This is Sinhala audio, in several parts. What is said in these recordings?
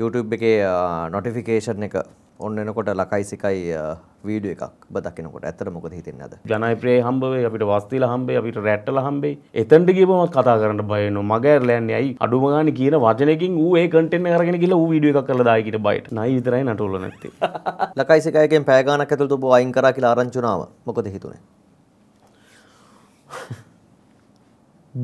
YouTube එකේ නොටිෆිකේෂන් එක ඔන්න එනකොට ලකයි සිකයි වීඩිය එකක් බදකිනකොට ඇතර මොකද හිතන්න අද ජනයිප්‍රේ හම්බේ අපිට වස්තිල හම්බේ අපිට රැට්ටල හම්බේ එතැට ගේපමත් කතා කරන්න බයන මගේ ලෑන්නේ අයි අඩුමගන කියන වචනකින් වූඒ කටෙන් කරගෙන කියලා වීඩිය එකක් කල දායකට බයිට නයි විතරයි නටුල නැති ලකයිසිකයකෙන් පෑගානක් ඇතුළ තුබ අයින් කරා කියලා ආරංචුනාව මොකද හිතුනේ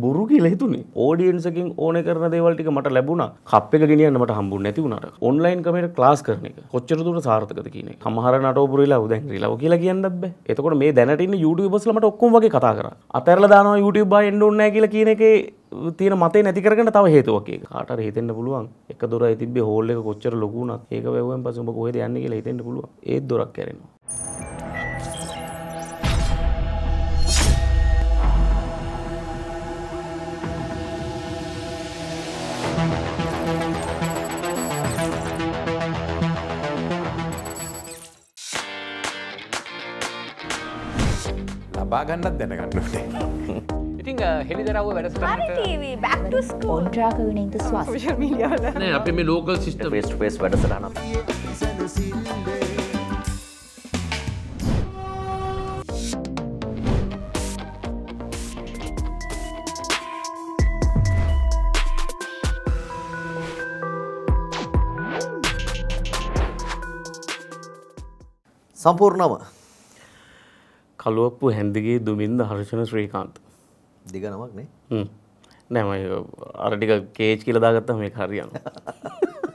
බොරු කියල හිතුනේ ඕඩියන්සකින් ඕන කරන දේවල්ටික මට ලැබුණ කප් එක ගෙනියන්න මට හම්බු නැති වුණට ඔන්ලයින් කමට ලාස් කරන එක කොච්චර දුර සාර්ථකද කියන හමහර නටෝපුරලා උදැන් රිලව කියලා කියන්න බ එතකොට මේ දැනටන්න යුටබස්ලමට ඔක්කොම වගේ කතා කර අතරල දානවා YouTube බා එන්න ඕන්නෑ කියලා කියන එක තියෙන මතේ නැති කරගන්න තව හේතුවක්ේ කාට හිතෙන්න්න පුළුවන් එක දොර තිබ හෝල්ල කොච්චර ලොකුණත් ඒක වැවෙන් පසුම කොහද යන්න කියලා හිතෙන්න්න පුළුව ඒ දොරක් කරනවා. ලබාගන්නත් දැනගන්නට. ඉතිං හෙළිදරව වැඩ ොන්ට්‍රාකනද ස්වාස අප මේ ලෝකල් සිිට වේස්ට පේස් වැඩසරන සම්පූර්ණව කළුවප්පු හැඳගේ දුමින්ද හර්ෂණ ශ්‍රීකාන්ත දිග නමක් නේ නෑම අරටික කේච් කියලදාගත්ත මේ හරියන්න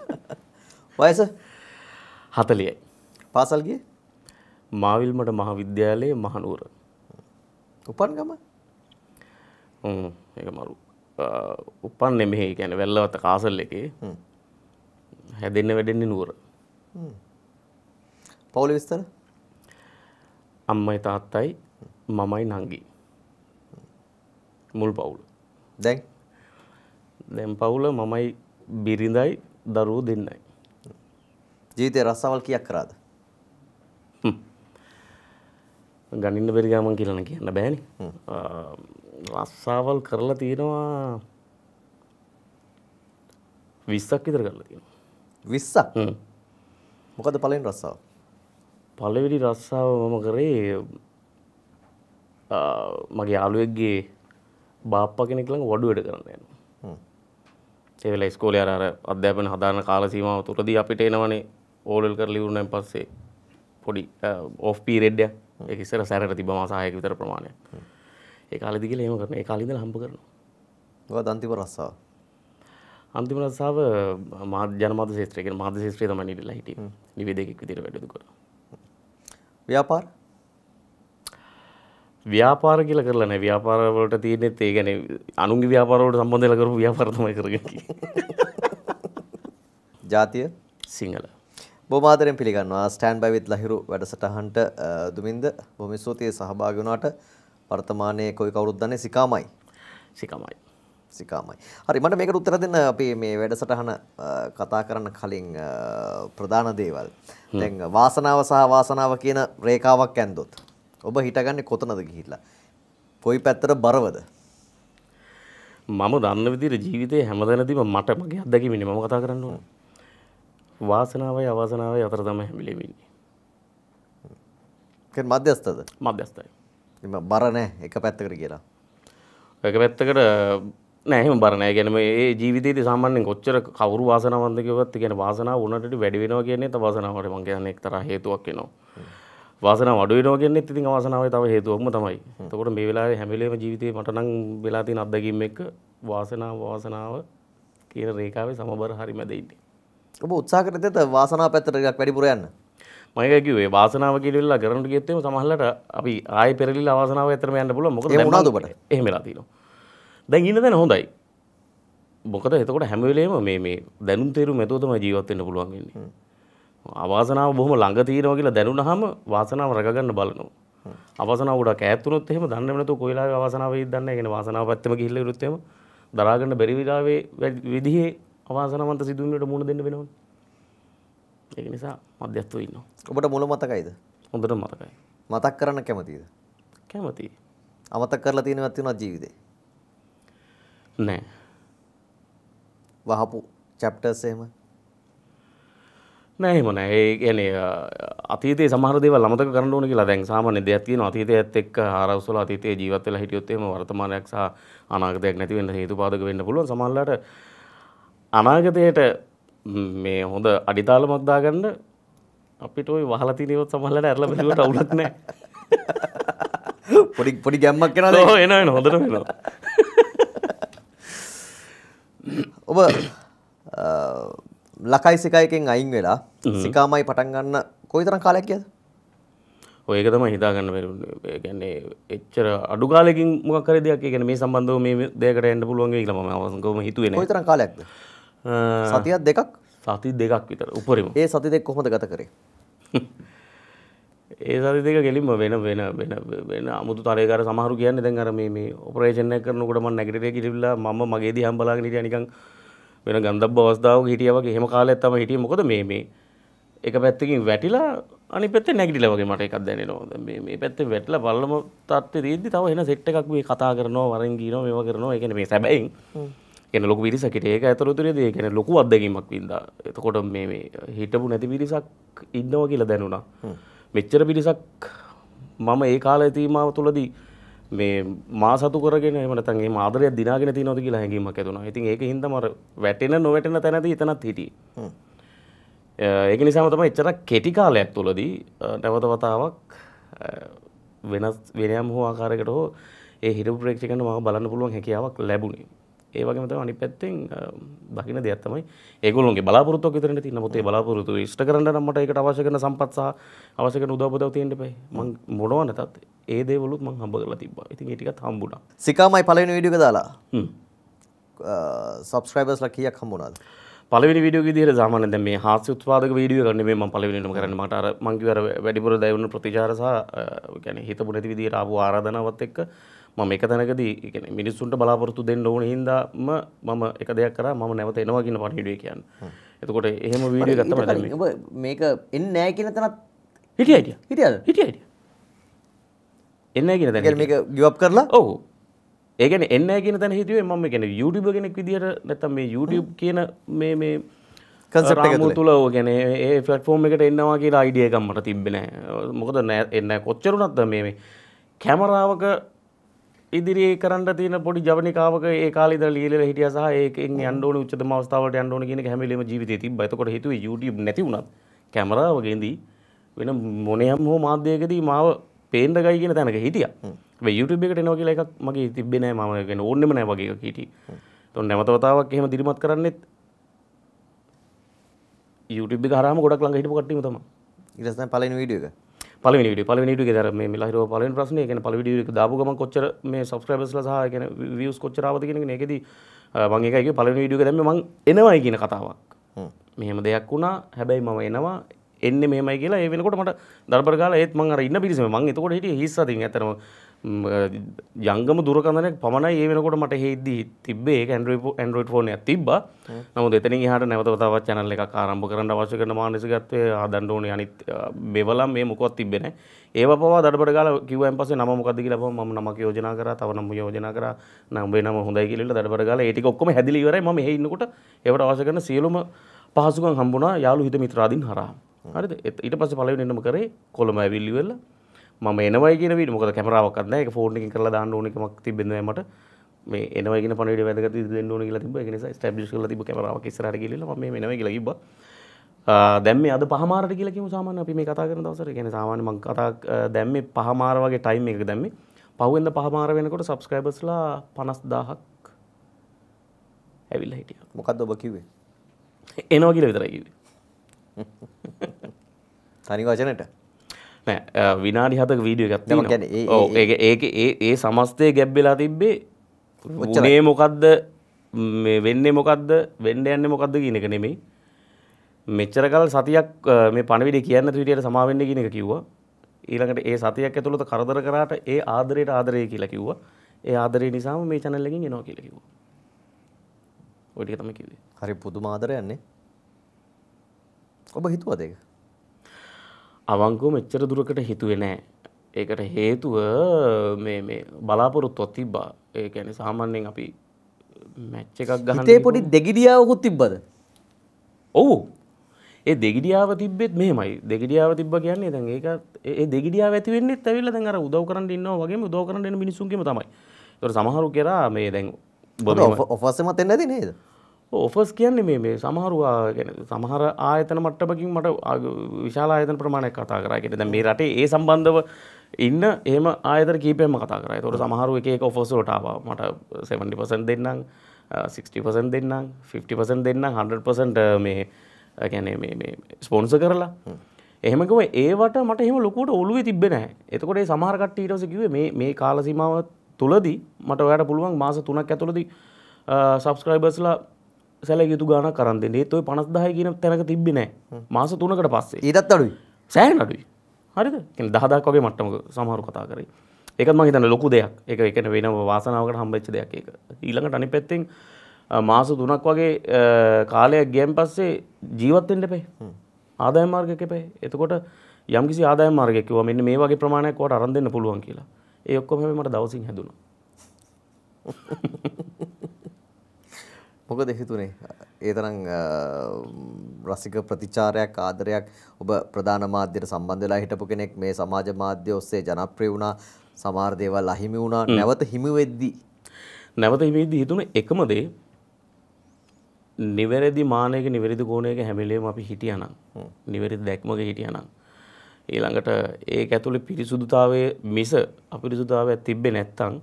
වයස හතලියයි පාසල්ගේ මාවිල්මට මහ විද්‍යාලයේ මහනුවර උපන් ගම ඒ මරු උපන් නෙමෙහි ගැන වැල්ලවත කාසල් එකේ හැදෙන්න වැඩෙන්නේ නුවර පවුල විස්තර අම්මයි තාත්තයි මමයි නංගි මුල් පවුල දැන් දැන් පවුල මමයි බිරිඳයි දරුවෝ දෙන්නයි ජීවිතේ රස්සාවල් කීයක් කරාද ගණින්න බැරි ගමන් කියලා නම් කියන්න බෑනේ රස්සාවල් කරලා තියෙනවා 20ක් විතර කරලා තියෙනවා 20ක් මොකද පළවෙනි රස්සාව පළවෙනි රස්සාව මම කරේ මගේ යාළුවෙක්ගේ බාප්ප කෙනෙක් ළඟ වඩුවට කරන්න යනවා. ඒ වෙලාවේ ඉස්කෝලේ අර අර අධ්‍යාපන හදාන කාල සීමාව තුරදී අපිට එනවනේ ඕලෙල් කරලා ඉවරනන් පස්සේ පොඩි ඕෆ් පීරියඩ් එකක්. ඒක ඉස්සර සැරට තිබ්බ මාස 6ක විතර ප්‍රමාණයක්. ඒ කාලෙදි කියලා එහෙම කරන. ඒ කාලේ ඉඳලා හම්බ කරනවා. මොකද අන්තිම රස්සාව? අන්තිම රස්සාව මාධ්‍ය ජනමාධ්‍ය ශාස්ත්‍රය කියන මාධ්‍ය ශාස්ත්‍රය තමයි නිරලා හිටියේ. නිවේදකෙක් විදිහට වැඩ දුකලා. ව්‍යාපාර ව්‍යාපාර කියල කරලන ව්‍යාපාරවලට තියනෙත් ඒ ගැන අනුන්ගේ ව්‍යාපාරවලට සම්බන්ධල කරු ව්‍යාපාරතමය කරග ජාතිය සිංහල බොමාතරෙන් පිළිගන්නවා ස්ටෑන් බැවිත් ලහිරු වැඩසටහන්ට දුමින්ද බොමිස්සූතිය සහභාගනාට පර්තමානය කොයි කවුරුද්දන්නේ සිකාමයි සිකමයි සිකාමයි. හරි මට මේකට උත්තර දෙන්න අපේ මේ වැඩසටහන කතා කරන්න කලින් ප්‍රධාන දේවල්. දැන් වාසනාව සහ වාසනාව කියන රේඛාවක් ඇන්දොත් ඔබ හිටගන්නේ කොතනද ගිහිල්ලා? කොයි පැත්තට බරවද? මම දන්න විදිහට ජීවිතේ හැමදැනදීම මට මගේ අත්දැකීමනේ මම කතා කරන්න ඕන. වාසනාවයි අවාසනාවයි අතර තමයි හැමිලෙම ඉන්නේ. කෙන් මධ්‍යස්ථද? මධ්‍යස්ථයි. මම බර නැහැ එක පැත්තකට කියලා. එක පැත්තකට නෑහම බරණෑ ගැනම ඒ ජීවිතයේ සාමාන්‍යෙන් කොච්චර කවරු වාසනාවන්දකවත් ගැන වාසනාව උනට වැඩි වෙනවා කියන්නේ ත වාසනාවට මගේ නෙක්තර හේතුවක් එනවා. වාසන වඩුවනෝ ගෙන්නෙ ඉතින් වාසනාව තව හේතුවක්ම තමයි තකොට මේ වෙලා හැමිලේම ජීවිතය මටනං වෙලාතින් අත්දැකීම එක්ක වාසනාව වාසනාව කියන රේකාවේ සමබර හරි මැදයින්නේ. ඔබ උත්සාකර තත වාසනා පැත්තරක් වැඩිපුරයන්න මයකකිවේ වාසනාව කිරල්ලා කරනට ගෙත්තේ සමහල්ලට අපි ආය පෙරලි අවාසනාව ඇතරම යන්න පුල මොක නාදට එහමලා තිනවා. දැන් ඉන්න දැන හොඳයි මොකද එතකොට හැමවෙලේම මේ මේ දැනුම් තේරුම් ඇතුව තමයි ජීවත් වෙන්න පුළුවන් වෙන්නේ. අවාසනාව බොහොම ළඟ තියෙනවා කියලා දැනුණාම වාසනාව රැකගන්න බලනවා. අවාසනාව ගොඩක් ඈත් වුණොත් එහෙම දන්නේ නැතුව කොයිලාගේ අවාසනාව වේද දන්නේ නැහැ. ඒ කියන්නේ වාසනාව පැත්තම ගිහිල්ලා ඉරුත් එහෙම දරාගන්න බැරි විලාවේ විදිහේ අවාසනාවන්ත සිදුවීම් වලට මුහුණ දෙන්න වෙනවනේ. ඒක නිසා මධ්‍යස්ථව ඉන්නවා. ඔබට මුල මතකයිද? හොඳට මතකයි. මතක් කරන්න කැමතිද? කැමතියි. අමතක කරලා තියෙනවත් තියෙනවා ජීවිතේ. නෑ. වහපු චැප්ටර්ස් එහෙම නෑ එහෙම නෑ. ඒ කියන්නේ අතීතයේ සමහර දේවල් අමතක කරන්න ඕන කියලා දැන් සාමාන්‍ය දෙයක් තියෙනවා. අතීතයේත් එක්ක ආරවුසල අතීතයේ ජීවත් වෙලා හිටියොත් එහෙම වර්තමානයක් සහ අනාගතයක් නැති වෙන්න හේතුපාදක වෙන්න පුළුවන්. සමහරලාට අනාගතයට මේ හොඳ අඩිතාලමක් දාගන්න අපිට ওই වහලා තියෙන ඒවත් සමහරලාට ඇරලා බැලුවට අවුලක් නෑ. පොඩි පොඩි ගැම්මක් එනවාද? ඔව් එනවා එනවා හොඳට එනවා. ඔබ ලකයි සිකයකෙන් අයින් වෙලා සිකාමයි පටන් ගන්න කොයිතරම් කාලයක් ගියද? ඒක තමයි හිතා ගන්න බැරි. කියන්නේ එච්චර අඩු කාලෙකින් මොකක් හරි දෙයක් කියන්නේ මේ සම්බන්ධව මේ දෙයකට එන්න පුළුවන් වෙයි කියලා මම කොහොම හිතුවේ නෑ. කොයිතරම් කාලයක්ද? සතියක් දෙකක්? සති දෙකක් විතර උපරිම. ඒ සති දෙක කොහොමද ගත කරේ? ඒ සති දෙක කෙලින්ම වෙන වෙන වෙන වෙන අමුතු තරයකර සමහරු කියන්නේ දැන් අර මේ මේ ඔපරේෂන් එක කරනකොට මම නැගිටිලා කිරිවිලා මම මගේදී හම්බලාගෙන හිටියා නිකන් වෙන ගන්ධබ්බ අවස්ථාවක හිටියා වගේ එහෙම කාලයක් තමයි හිටියේ මොකද මේ මේ එක පැත්තකින් වැටිලා අනි පැත්තේ නැගිටිලා වගේ මට එකක් දැනෙනවා. දැන් මේ මේ පැත්තේ වැටලා බලම තත්ත්වේ තියෙද්දි තව එන සෙට් එකක් මේ කතා කරනවා, වරෙන් කියනවා, මේවා කරනවා. ඒ කියන්නේ මේ සැබෑයෙන්. කියන්නේ ලොකු පිරිසකට ඒක ඇතුළතරේදී ඒ කියන්නේ ලොකු අත්දැකීමක් වින්දා. එතකොට මේ මේ හිටපු නැති පිරිසක් ඉන්නවා කියලා දැනුණා. මෙච්චර පිරිසක් මම ඒ කාලය තීමාව තුළදී මේ මා සතු කරගෙන මනතන් ඒ ආදරයක් දිනාගෙන තියනවද කියලා හැඟීමක් ඇතුණා. ඉතින් ඒක හින්දා මර වැටෙන නොවැටෙන තැනදී එතනත් හිටියේ. ඒක නිසාම තමයි එච්චර කෙටි කාලයක් තුළදී නැවත වතාවක් වෙනස් වෙනයම් හෝ ආකාරයකට හෝ ඒ හිරු ප්‍රේක්ෂකයන්ට මම බලන්න පුළුවන් හැකියාවක් ලැබුණේ. ඒ වගේම තමයි අනිත් පැත්තෙන් දකින්න දෙයක් තමයි ඒගොල්ලෝගේ බලාපොරොත්තුවක් විතරනේ තියෙන. මොකද ඒ බලාපොරොත්තු ඉෂ්ට කරන්න නම් මට ඒකට අවශ්‍ය කරන සම්පත් සහ අවශ්‍ය කරන උදව්පදව් තියෙන්න එපයි. මං මොනවා නැතත් ඒ දේවලුත් මං හම්බ කරලා තිබ්බා. ඉතින් ඒ ටිකත් හම්බුණා. සිකාමයි පළවෙනි වීඩියෝ එක දාලා. හ්ම්. සබ්ස්ක්‍රයිබර්ස්ලා කීයක් හම්බුණාද? පලවෙනි විඩියෝ විදිහට සාමාන්‍යයෙන් දැන් මේ හාස්‍ය උත්පාදක වීඩියෝ එකක් නෙමෙයි මම පළවෙනිම කරන්නේ මට අර මං කිව්ව අර වැඩිපුර දයවුණු ප්‍රතිචාර සහ ඒ කියන්නේ හිතපු නැති විදිහට ආපු ආරාධනාවත් එක්ක මම එක තැනකදී يعني මිනිස්සුන්ට බලාපොරොත්තු දෙන්න ඕන හින්දාම මම එක දෙයක් කරා මම නැවත එනවා කියන පණිවිඩය කියන්නේ. එතකොට එහෙම වීඩියෝ ගත්තම දැන් ඔබ මේක එන්නේ නැහැ කියන තැනත් හිටියා හිටියා. හිටියාද? හිටියා හිටියා. එන්නේ නැහැ කියන තැන. ඒ කියන්නේ මේක ගිව් අප් කරලා? ඔව්. ඒ කියන්නේ එන්නේ නැහැ කියන තැන හිතුවේ මම කියන්නේ YouTube කෙනෙක් විදියට නැත්තම් මේ YouTube කියන මේ මේ කන්සප් තුල ගැන ඒ ෆලට්ෆෝර්ම් එකට එන්නවා කියලා අයිඩියකම්මට තිබෙන මොකද එන්න කොච්චරුනත්ද මේ කැමරාවක ඉදිරියේ කරන්න තියෙන පොඩි ජවනිකාවක ඒ කාලේ ඉඳලා ලියලා හිටියා සහ ඒකෙන් යන්න ඕනේ උච්චතම අවස්ථාවලට යන්න ඕනේ කියන එක හැම වෙලෙම ජීවිතේ තිබ්බා. එතකොට හිතුවේ YouTube නැති වුණත් කැමරාවකින්දී වෙන මොනියම් හෝ මාධ්‍යයකදී මාව පේන්න ගයි කියන තැනක හිටියා. හැබැයි YouTube එකට එනවා කියලා එකක් මගේ තිබ්බේ නෑ මම කියන්නේ ඕන්නෙම නෑ වගේ එකක් හිටියේ. එතකොට නැවත වතාවක් එහෙම දිරිමත් කරන්නෙත් YouTube එක හරහාම ගොඩක් ළඟ හිටපු කට්ටියම තමයි. ඊට පස්සේ පළවෙනි වීඩියෝ එක පලවිනිට පලවිනිට ගෙදර මේ මිලාහිරෝ පලවෙනි ප්‍රශ්නේ කියන්නේ පළවිඩියෝ එක දාපු ගමන් කොච්චර මේ සබ්ස්ක්‍රයිබර්ස්ලා සහ කියන්නේ views කොච්චර ආවද කියන එක ඒකෙදි මම ඒකයි කිව්වේ පළවෙනි වීඩියෝ එක දැම්මේ මං එනවයි කියන කතාවක්. මෙහෙම දෙයක් වුණා හැබැයි මම එනවා එන්නේ මෙහෙමයි කියලා ඒ වෙනකොට මට දරබර ගාලා ඒත් මං අර ඉන්න පිරිසම මං එතකොට හිටියේ හිස් අතින් ඇත්තටම යංගම දුරකඳනයක් පමණයි ඒ වෙනකොට මට හෙද්දී තිබේ ඇන්ඩරෝ ඇන්ඩරෝඩ් ෆෝන තිබ නමු දෙතන හට නැවතතාවත් චනල්ල එක ආරම්භ කරන්න අවශ්‍ය කරන මානසිකත්වය ආදන්ඩෝන අනිත් බෙවලම් මේ මොකොත් තිබෙන ඒ පවා දට ගල කිවන් පස නම මොකද කියල ම නමක යෝජනා කර තව නම් යෝජනා කර නම්බේ නම හොඳයි කියල දට ගල ඒටි ඔක්කම හැදිලිවර ම හෙන්නකොට ඒවට අවශ කරන සියලුම පහසුකන් හම්බුණා යාලු හිත මිත්‍රාදීන් හරා හරි ඊට පස පලවෙන්නම කරේ කොළම ඇවිල්ලිවෙල්ලා මම එනවයි කියන වීඩියෝ මොකද කැමරාවක්වත් නැහැ ඒක ෆෝන් එකකින් කරලා දාන්න ඕන එකමක් තිබෙන්නේ නැහැ මට මේ එනවා කියන පණවිඩ වැදගත් විදිහට දෙන්න ඕන කියලා තිබ්බා ඒක නිසා ස්ටැබ්ලිෂ් කරලා තිබ්බ කැමරාවක් ඉස්සරහට ගිහිල්ලා මම මේ එනවා කියලා කිව්වා දැන් මේ අද පහමාරට කියලා කියමු සාමාන්‍ය අපි මේ කතා කරන දවසට කියන්නේ සාමාන්‍ය මම කතා දැම්මේ පහමාර වගේ ටයිම් එකක දැම්මේ පහුවෙන්ද පහමාර වෙනකොට සබ්ස්ක්‍රයිබර්ස්ලා 50000ක් ඇවිල්ලා හිටියා මොකද්ද ඔබ කිව්වේ එනවා කියලා විතරයි කිව්වේ තනි වචනෙට විනාඩි හතක වීඩිය ගත්ත ඒ ඒක ඒ ඒ සමස්තය ගැබ්බෙලා තිබ්බේ උනේ මොකක්ද මේ වෙන්නේ මොකක්ද වෙන්ඩ යන්න මොකක්ද කියන එක නෙමෙයි මෙච්චර කල් සතියක් මේ පණවිඩි කියන්න විටියට සමාවෙන්න කියන එක කිව්වා ඊළඟට ඒ සතියක් ඇතුළත කරදර කරාට ඒ ආදරයට ආදරය කියලා කිව්වා ඒ ආදරය නිසාම මේ channel එකකින් එනවා කියලා කිව්වා ඔය ටික තමයි කිව්වේ හරි පුදුම ආදරයක් නේ ඔබ හිතුවද ඒක අවංකව මෙච්චර දුරකට හිතුවේ නෑ. ඒකට හේතුව බලාපොරොත්තුවත් තිබ්බා ඒකැන සාමාන්‍යයෙන් අපි මැච්ච එකක් ගහතේ පොඩි දෙගිඩියාවකුත් තිබ්බද ඔවු ඒ දෙගිඩියාව තිබෙත් මෙමයි දෙගිඩියාව තිබ කියන්නේ දැන් ඒකත් ඒ දෙගිඩියාව ඇතිවෙන්නේ ඇවිල්ලා දැන් අර උදව් කරන්න ඉන්නවා වගේම උදව් කරන්න එන මිනිස්සුන්ගෙම තමයි ඒතර සමහරු කරා මේ දැන් ඔෆර්ස් එමත් එන්නේ නැති නේද ඔෆස් කියන්නේ මේ මේ සමහරවා ගැන සමහර ආයතන මට්ටමකින් මට විශාල ආයතන ප්‍රමාණයක් කතා කරගෙන දැන් මේ රටේ ඒ සම්බන්ධව ඉන්න එහෙම ආයතන කීපෙම කතා කරා. ඒතකොට සමහරු එක එක ඔෆර්ස් වලට ආවා. මට 70% දෙන්නම් 60% දෙන්නම් 50% දෙන්නම් 100% මේ කියන්නේ මේ මේ ස්පොන්සර් කරලා. එහෙම කිව්ව ඒවට මට එහෙම ලොකුවට ඔළුවේ තිබ්බේ නැහැ. එතකොට ඒ සමහර කට්ටිය ඊට පස්සේ කිව්වේ මේ මේ කාල සීමාව තුලදී මට ඔයාලට පුළුවන් මාස 3ක් ඇතුළතදී සබ්ස්ක්‍රයිබර්ස්ලා සැල යුතු ගාන කරන්දේ ඒත් ඔයි පනස්දාහ කියන තැනක තිබ්බි නෑ මාස තුනකට පස්සේ ඒදත් අඩුයි සෑහන් අඩුයි හරිද කෙන දහදක් වගේ මට්ටමක සමහරු කතා කරේ එකත් මං හිතන්න ලොකු දෙයක් එක එකන වෙන වාසනාවකට හම්බච්ච දෙයක් එක ඊළඟට අනි පැත්තෙන් මාස තුනක් වගේ කාලයක් ගියන් පස්සේ ජීවත්තෙන්ට පේ ආදාය මාර්ගක පේ එතකොට යම්කිසි ආදාය මාර්ගයකිව මෙන්න මේ වගේ ප්‍රමාණයක් වට අරන් දෙන්න පුළුවන් කියලා ඒ ඔක්කොම මට දවසින් හැදුණා මොකද හිතුනේ? ඒ තරම් රසික ප්‍රතිචාරයක් ආදරයක් ඔබ ප්‍රධාන මාධ්‍යයට සම්බන්ධ වෙලා හිටපු කෙනෙක් මේ සමාජ මාධ්‍ය ඔස්සේ ජනප්‍රිය වුණා. සමහර දේවල් අහිමි වුණා. නැවත හිමි වෙද්දී නැවත හිමි වෙද්දී හිතුන එකම දේ නිවැරදි මානයක නිවැරදි ගෝණයක හැමිලේම අපි හිටියනම් නිවැරදි දැක්මක හිටියනම් ඊළඟට ඒක ඇතුලේ පිරිසුදුතාවයේ මිස අපිරිසුදුතාවයක් තිබ්බේ නැත්තම්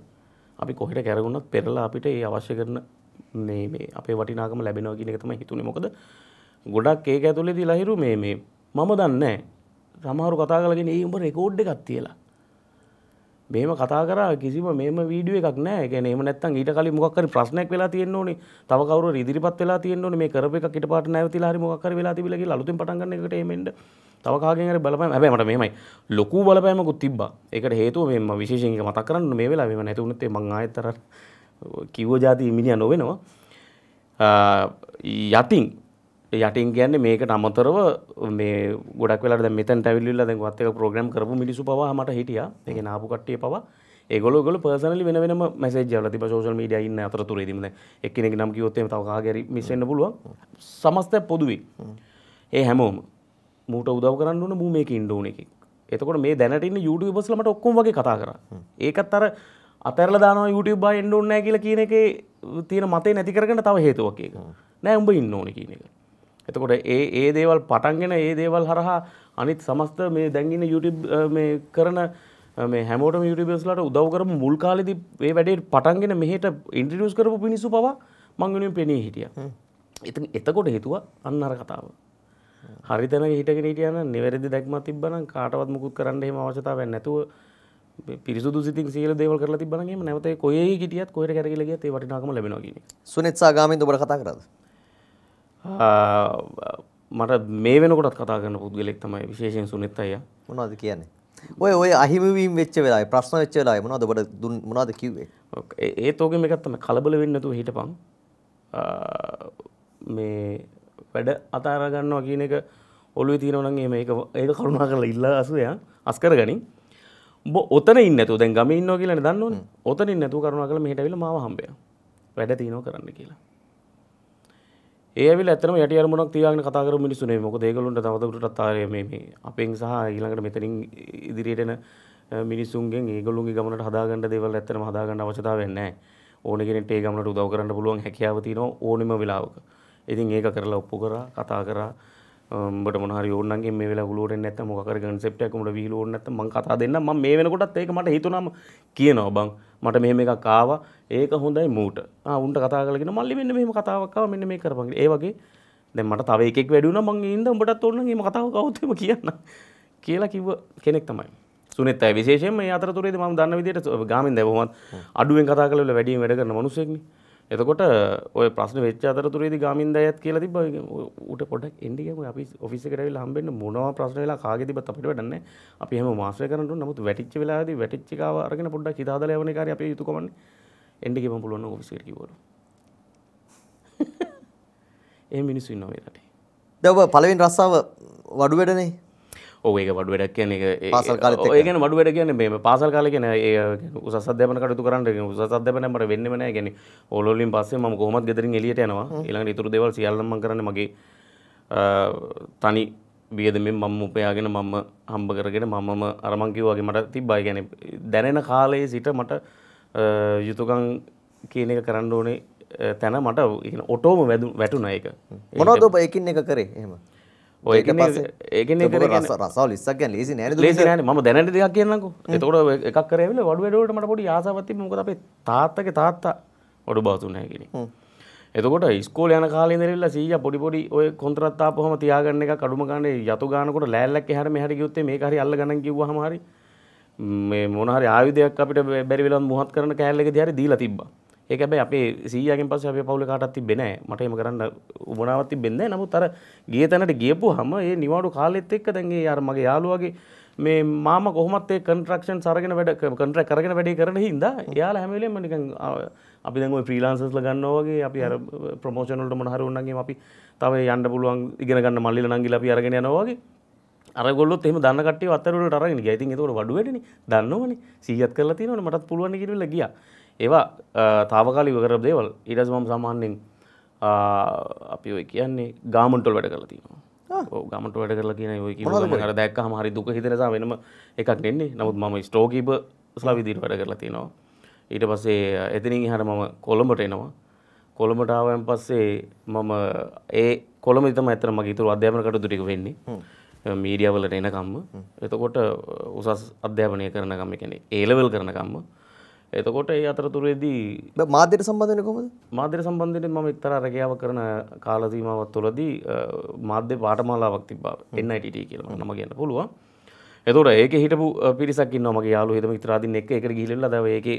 අපි කොහෙට කැරගුණත් පෙරලා අපිට ඒ අවශ්‍ය කරන මේ අපේ වටිනාකම ලැබෙනවා කියන එක තමයි හිතුනේ මොකද ගොඩක් ඒක ඇතුලේදී ලහිරු මේ මේ මම දන්නේ සමහරු කතා කරගෙන ඒ උඹ රෙකෝඩ් එකක් තියලා මේම කතා කරා කිසිම මේම වීඩියෝ එකක් නැහැ. ඒ කියන්නේ එහෙම නැත්නම් ඊට කලින් මොකක් හරි ප්‍රශ්නයක් වෙලා තියෙන්න ඕනේ. තව කවුරු හරි ඉදිරිපත් වෙලා තියෙන්න ඕනේ. මේ කරපු එකක් ඊට පාට නැවතිලා හරි මොකක් හරි වෙලා තිබිලා කියලා අලුතෙන් පටන් ගන්න එකට එමෙන්න. තව කාගෙන් හරි බලපෑම. හැබැයි මට මෙහෙමයි. ලොකු බලපෑමකුත් තිබ්බා. ඒකට හේතුව මේ මම විශේෂයෙන් මතක් කරන්න මේ වෙලාවේ මම නැති වුණත් මං ආයෙත් අර කිව්ව જાති මිනිහා නොවෙනවා යතින් යටින් කියන්නේ මේකට අමතරව මේ ගොඩක් වෙලාට දැන් මෙතෙන් ඇවිල්ලා දැන් වත් එක ප්‍රෝග්‍රෑම් කරපු මිනිස්සු පවා මට හිටියා ඒකේ නාපු කට්ටිය පවා ඒගොල්ලෝ ඒගොල්ලෝ පර්සනලි වෙන වෙනම මැසේජ් දාලා තිබා සෝෂල් මීඩියා ඉන්න අතරතුරේදීම දැන් එක්කෙනෙක් නම් කිව්වොත් එහෙම තව කාගේ හරි මිස් වෙන්න පුළුවන් සමස්තය පොදුයි ඒ හැමෝම මූට උදව් කරන්න ඕන මූ මේකේ ඉන්න ඕන එකෙක් එතකොට මේ දැනට ඉන්න YouTubeර්ස්ලා මට ඔක්කොම වගේ කතා කරා ඒකත් අර අතරල දානවා YouTube බා එන්න ඕනේ කියලා කියන එකේ තියෙන මතේ නැති කරගන්න තව හේතුවක් ඒක. නෑ උඹ ඉන්න ඕනේ කියන එක. එතකොට ඒ ඒ දේවල් පටන්ගෙන ඒ දේවල් හරහා අනිත් සමස්ත මේ දැන් ඉන්න YouTube මේ කරන මේ හැමෝටම YouTubeර්ස්ලාට උදව් කරපු මුල් කාලෙදි මේ වැඩේ පටන්ගෙන මෙහෙට ඉන්ට්‍රොඩියුස් කරපු මිනිස්සු පවා මං වෙනුවෙන් පෙනී හිටියා. ඉතින් එතකොට හේතුව අන්න අර කතාව. හරි තැනක හිටගෙන හිටියනම් නිවැරදි දැක්මක් තිබ්බනම් කාටවත් මුකුත් කරන්න එහෙම අවශ්‍යතාවයක් නැතුව පිරිසුදු සිතින් සියල දේවල් කරලා තිබනගේ නැවත කොයි ගිටියත් කොයට කැරගලගේ ඒ වටිනාකම ලැබෙනගෙන සුනෙත්සා ගාමෙන් දුබට කතා කරද මට මේ වෙනකොටත් කතා කරන පුද්ගලෙක් තමයි විශේෂයෙන් සුනෙත් අය මොනවද කියන්නේ ඔය ඔය අහිමවීම් වෙච්ච වෙලා ප්‍රශ්න වෙච්ච වෙලා මොනවද ඔබට දුන් මොනවද කිව්වේ ඒත් ඕකෙම එකක් තමයි කලබල වෙන්නේ නැතුව හිටපන් මේ වැඩ අතාර ගන්නවා කියන එක ඔළුවේ තියෙනවා නම් එහෙම ඒක ඒක කරුණා කරලා ඉල්ලා අසුවයන් අස්කර ගනින් බ ඔතන ඉන්නතු දැන් ගම ඉන්න කියලන දන්නවන ඔතන නැතු කරුණ කළ හිටවිල මාව හම්බය වැඩ තියනෝ කරන්න කියලා ඒවිල ඇතම යට අරමුණක් තියන කතර මිනිසුනේ මොක දේකලුන්ට තවතකට තාරයම අපෙන් සහ ඊළඟට මෙතනින් ඉදිරියටන මිනිසුන්ගෙන් ඒගොලුන්ගේ ගමනට හදාගන්න දෙවල් ඇත්තම හදාගන්න අවචතාව වෙන්න ඕනගෙනට ඒ ගමට උදව කරන්න පුළුවන් හැකියාව තියන ඕනෙම වෙලාවක ඉතින් ඒක කරලා ඔප්පු කරා කතා කරා ඔබට මොහරි ඕන්නන්ගේ මේ වෙලා හුලුවට නැත්ත මොකර කන්සෙප්ට් එකක් උඹට විහිළු ඕන නැත්නම් මං කතා දෙන්න මම මේ වෙනකොටත් ඒක මට හිතුණාම කියනවා බං මට මෙහෙම එකක් ආවා ඒක හොඳයි මූට ආ උන්ට කතා කරලා කියන මල්ලි මෙන්න මෙහෙම කතාවක් ආවා මෙන්න මේ කරපන් ඒ වගේ දැන් මට තව එකෙක් වැඩි වුණා මං ඉඳ උඹටත් ඕන නම් එහෙම කතාවක් આવුත් එහෙම කියන්න කියලා කිව්ව කෙනෙක් තමයි සුනිත් අය විශේෂයෙන්ම මේ අතරතුරේදී මම දන්න විදිහට ගාමින් දැන් බොහොමත් අඩුවෙන් කතා කරලා වැඩියෙන් වැඩ කරන මිනිස්සෙක්නේ එතකොට ඔය ප්‍රශ්න වෙච්ච අතරතුරේදී ගාමින්ද අයත් කියලා තිබ්බා ඌට පොඩ්ඩක් එන්න ගියාම අපි ඔෆිස් එකට ඇවිල්ලා හම්බෙන්න මොනවා ප්‍රශ්න වෙලා කාගේ තිබ්බත් අපිට වැඩක් නැහැ. අපි හැම මාස්ටර් කරන්න උන නමුත් වැටිච්ච වෙලාවේදී වැටිච්ච කාව අරගෙන පොඩ්ඩක් හිත හදලා යවන එකයි අපි යුතුයකමන්නේ. එන්න ගියම පුළුවන් නම් ඔෆිස් එකට කිව්වලු. එහෙම මිනිස්සු ඉන්නවා මේ රටේ. දැන් ඔබ පළවෙනි රස්සාව වඩු වැඩනේ. ඔඒක වඩ වැඩක් කියන එක ඒගෙන වඩ වැඩ කියන මේ පාසල් කාල කියන උසදම කටතු කරන්න උසදමනට වෙන්නවන ගැන ඔලොලින් පස්සේ ම කොහොමත් ගෙදරින් එලියට යනවා ඉළඟ ඉතුරු දෙවල් සියල්ලම කරන මගේ තනි බියදමින් මම උපයාගෙන මම හම්බ කරගෙන මමම අරමංකිව වගේ මට තිබ්බයි ගැන දැනෙන කාලයේ සිට මට යුතුකං කියන එක කරන්න ඕනේ තැන මට ඔටෝම වැදුන් වැටුන එක මොනවද ඔබ එකින් එක කරේ එහෙම ඒක ඒක රසල් ස්සක් ලෙසි නෑ ලෙසි න ම දැනට දෙයක් කියන්නකු එතකොට එකක් කරවෙල වඩු වැඩට මට පොඩි ආසාපත්ති මොකද අපේ තාත්තක තාත්තා ඔඩු බාතුනයකිෙන එතකොට ස්කෝල යන කාලේ දරල්ලා සීය පොඩිපොඩි ඔය කොන්ත්‍රත්තා පොහම තියාගන්න එක කඩුම ගන්න යතු ගානකොට ලෑල්ලක් හරම හැර යුත්තේ මේ හරි අල්ල ගන්න කිව්ව හමරි මේ මොනහරි ආයුධයක් අපිට බැරිවෙලන් මුහත් කරන කෑල්ලක දිහරි දීලා තිබ්බා ඒක හැබැයි අපේ සීයාගෙන් පස්සේ අපේ පවුලේ කාටවත් තිබ්බේ නැහැ. මට එහෙම කරන්න උවමනාවක් තිබෙන්නේ නැහැ. නමුත් අර ගිය තැනට ගියපුවාම ඒ නිවාඩු කාලෙත් එක්ක දැන් ඒ අර මගේ යාළුවාගේ මේ මාම කොහොමත් ඒ කන්ට්‍රැක්ෂන්ස් අරගෙන වැඩ කන්ට්‍රැක්ට් කරගෙන වැඩේ කරන හින්දා එයාලා හැම වෙලෙම නිකන් අපි දැන් ওই ෆ්‍රීලාන්සර්ස්ලා ගන්නවා වගේ අපි අර ප්‍රොමෝෂන් වලට මොන හරි උනන්ගේම අපි තව යන්න පුළුවන් ඉගෙන ගන්න මල්ලිලා නංගිලා අපි අරගෙන යනවා වගේ අරගොල්ලොත් එහෙම දන්න කට්ටිය අතරුවට අරගෙන ගියා. ඉතින් ඒක උඩ වඩු වැඩනේ. දන්නවනේ. සීයත් කරලා තියෙනවනේ මටත් පුළුවන් කියලා ගියා. ඒවා තාවකාල විකරප දේවල් ඊටස් මම සාමාන්‍යෙන් අපි ඔය කියන්නේ ගාමන්ටොල් වැඩ කරලා තියෙනවා ගමට වැඩ කරලා කියන ඔය හර දැක් හමහරි දුක හිතරසා වෙනම එකක් නෙන්නේ නමුත් මම ස්ටෝකීප ස්ලාවිදිර වැඩ කරලා තියෙනවා ඊට පස්සේ එතනින් හර මම කොළඹට එනවා කොළඹටාවන් පස්සේ මම ඒ කොළම තම ඇතර මගේ තුර අධ්‍යාපන කටතුටික වෙන්නේ මීඩියවලට එනකම්ම එතකොට උසස් අධ්‍යාපනය කරනකම කෙනෙ ඒලවල් කරනකම්ම එතකොට ඒ අතරතුරේදී මාධ්‍යයට සම්බන්ධන කොමද මාධ්‍යර සම්බන්ධයෙන් මම එක්තර අරගයාව කරන කාලසීමාවත් තුළදී මාධ්‍ය පාටමාලාවක් තිබා එන්නයිට කියලා නම කියන්න පුළුවන් එතකොට ඒක හිටපු පිරිසක් ඉන්නවා මගේ යාළුවෝ හිටම ඉතරාදින් එක එකට ගිහිල්ලා දැන් ඒකේ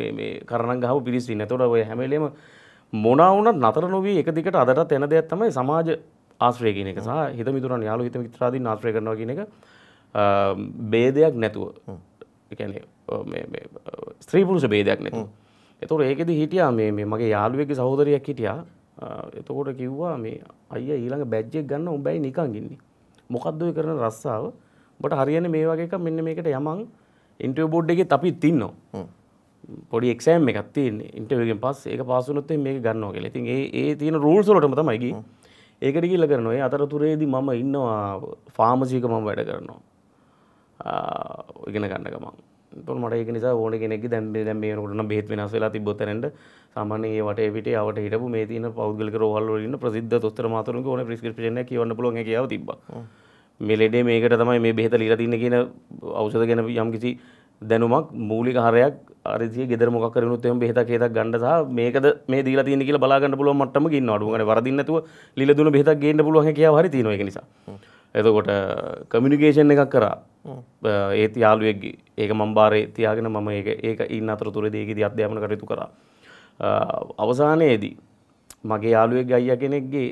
මේ මේ කරණම් ගහපු පිරිස ඉන්න. එතකොට ඔය හැම වෙලේම මොනා වුණත් නතර නොවී එක දිගට අදටත් එන දෙයක් තමයි සමාජ ආශ්‍රය කියන එක සහ හිත මිතුරන් යාළුවෝ හිත මිත්‍රාදීන් ආශ්‍රය කරනවා කියන එක ભેදයක් නැතුව. ඒ කියන්නේ ස්ත්‍රීපුරුෂ බේදයක් නැතු. එතුට ඒකෙද හිටියා මේ මගේ යාළුවෙක් සහෝදරයක් හිටියා එතකොට කිව්වා මේ අය ඊළඟ බැජ්ජෙක් ගන්න උඹයි නිකන් ඉන්නේ. මොකද්ද ඔය කරන රස්සාව? ඔබට හරියන්නේ මේ වගේ එකක් මෙන්න මේකට යමං ඉන්ටර්වියු බෝඩ් එකේ අපිත් ඉන්නවා. පොඩි එක්සෑම් එකක් තියෙන්නේ ඉන්ටර්වියු එකෙන් පස්සේ ඒක පාස් වුණොත් මේක ගන්නවා කියලා. ඉතින් ඒ ඒ තියෙන රූල්ස් වලටම තමයි ගියේ. ඒකට ගිහිල්ලා කරනවා. ඒ අතරතුරේදී මම ඉන්නවා ෆාමසි එක මම වැඩ කරනවා. ඉගෙන ගන්න ගමන්. තොල් මට එක නිසා ඕන කෙනෙක් දැන් දැන් මේ වෙනකොටන බෙහෙත් වෙනස් වෙලා තිබ්බොත් එතනට සාමාන්‍ය ඒ වටේ පිටේ අවට හිටපු මේ තියෙන පෞද්ගලික රෝහල් වල ඉන්න ප්‍රසිද්ධ දොස්තර මාතරුන්ගේ ඕන ප්‍රෙස්ක්‍රිප්ෂන් එකක් කියවන්න පුළුවන් හැකියාව තිබ්බා. මේ ලෙඩේ මේකට තමයි මේ බෙහෙත ලීලා තින්නේ කියන ඖෂධ ගැන යම්කිසි දැනුමක් මූලික හරයක් අරිසිය ගෙදර මොකක් කරුණොත් එහෙම බෙහෙතක් හේතක් ගන්න සහ මේකද මේ දීලා තියෙන්නේ කියලා බලා ගන්න පුළුවන් මට්ටමක ඉන්නවා. අඩුම ගානේ වරදින්න නැතුව ලීලා දුන්න බෙහෙතක් ගේන්න පුළුවන් හැකියාව හරි තියෙනවා ඒක නිසා. එතකොට කමියුනිකේෂන් එකක් කරා ඒත් යාළුවෙක්ගේ ඒක මම්බාරය තියාගෙන මම ඒ ඒක ඉන්න අතර තුර දේකෙද අධ්‍යාපන කරයුතු කරා. අවසානයේදී මගේ යාලුවෙක් ගයිය කෙනෙක්ගේ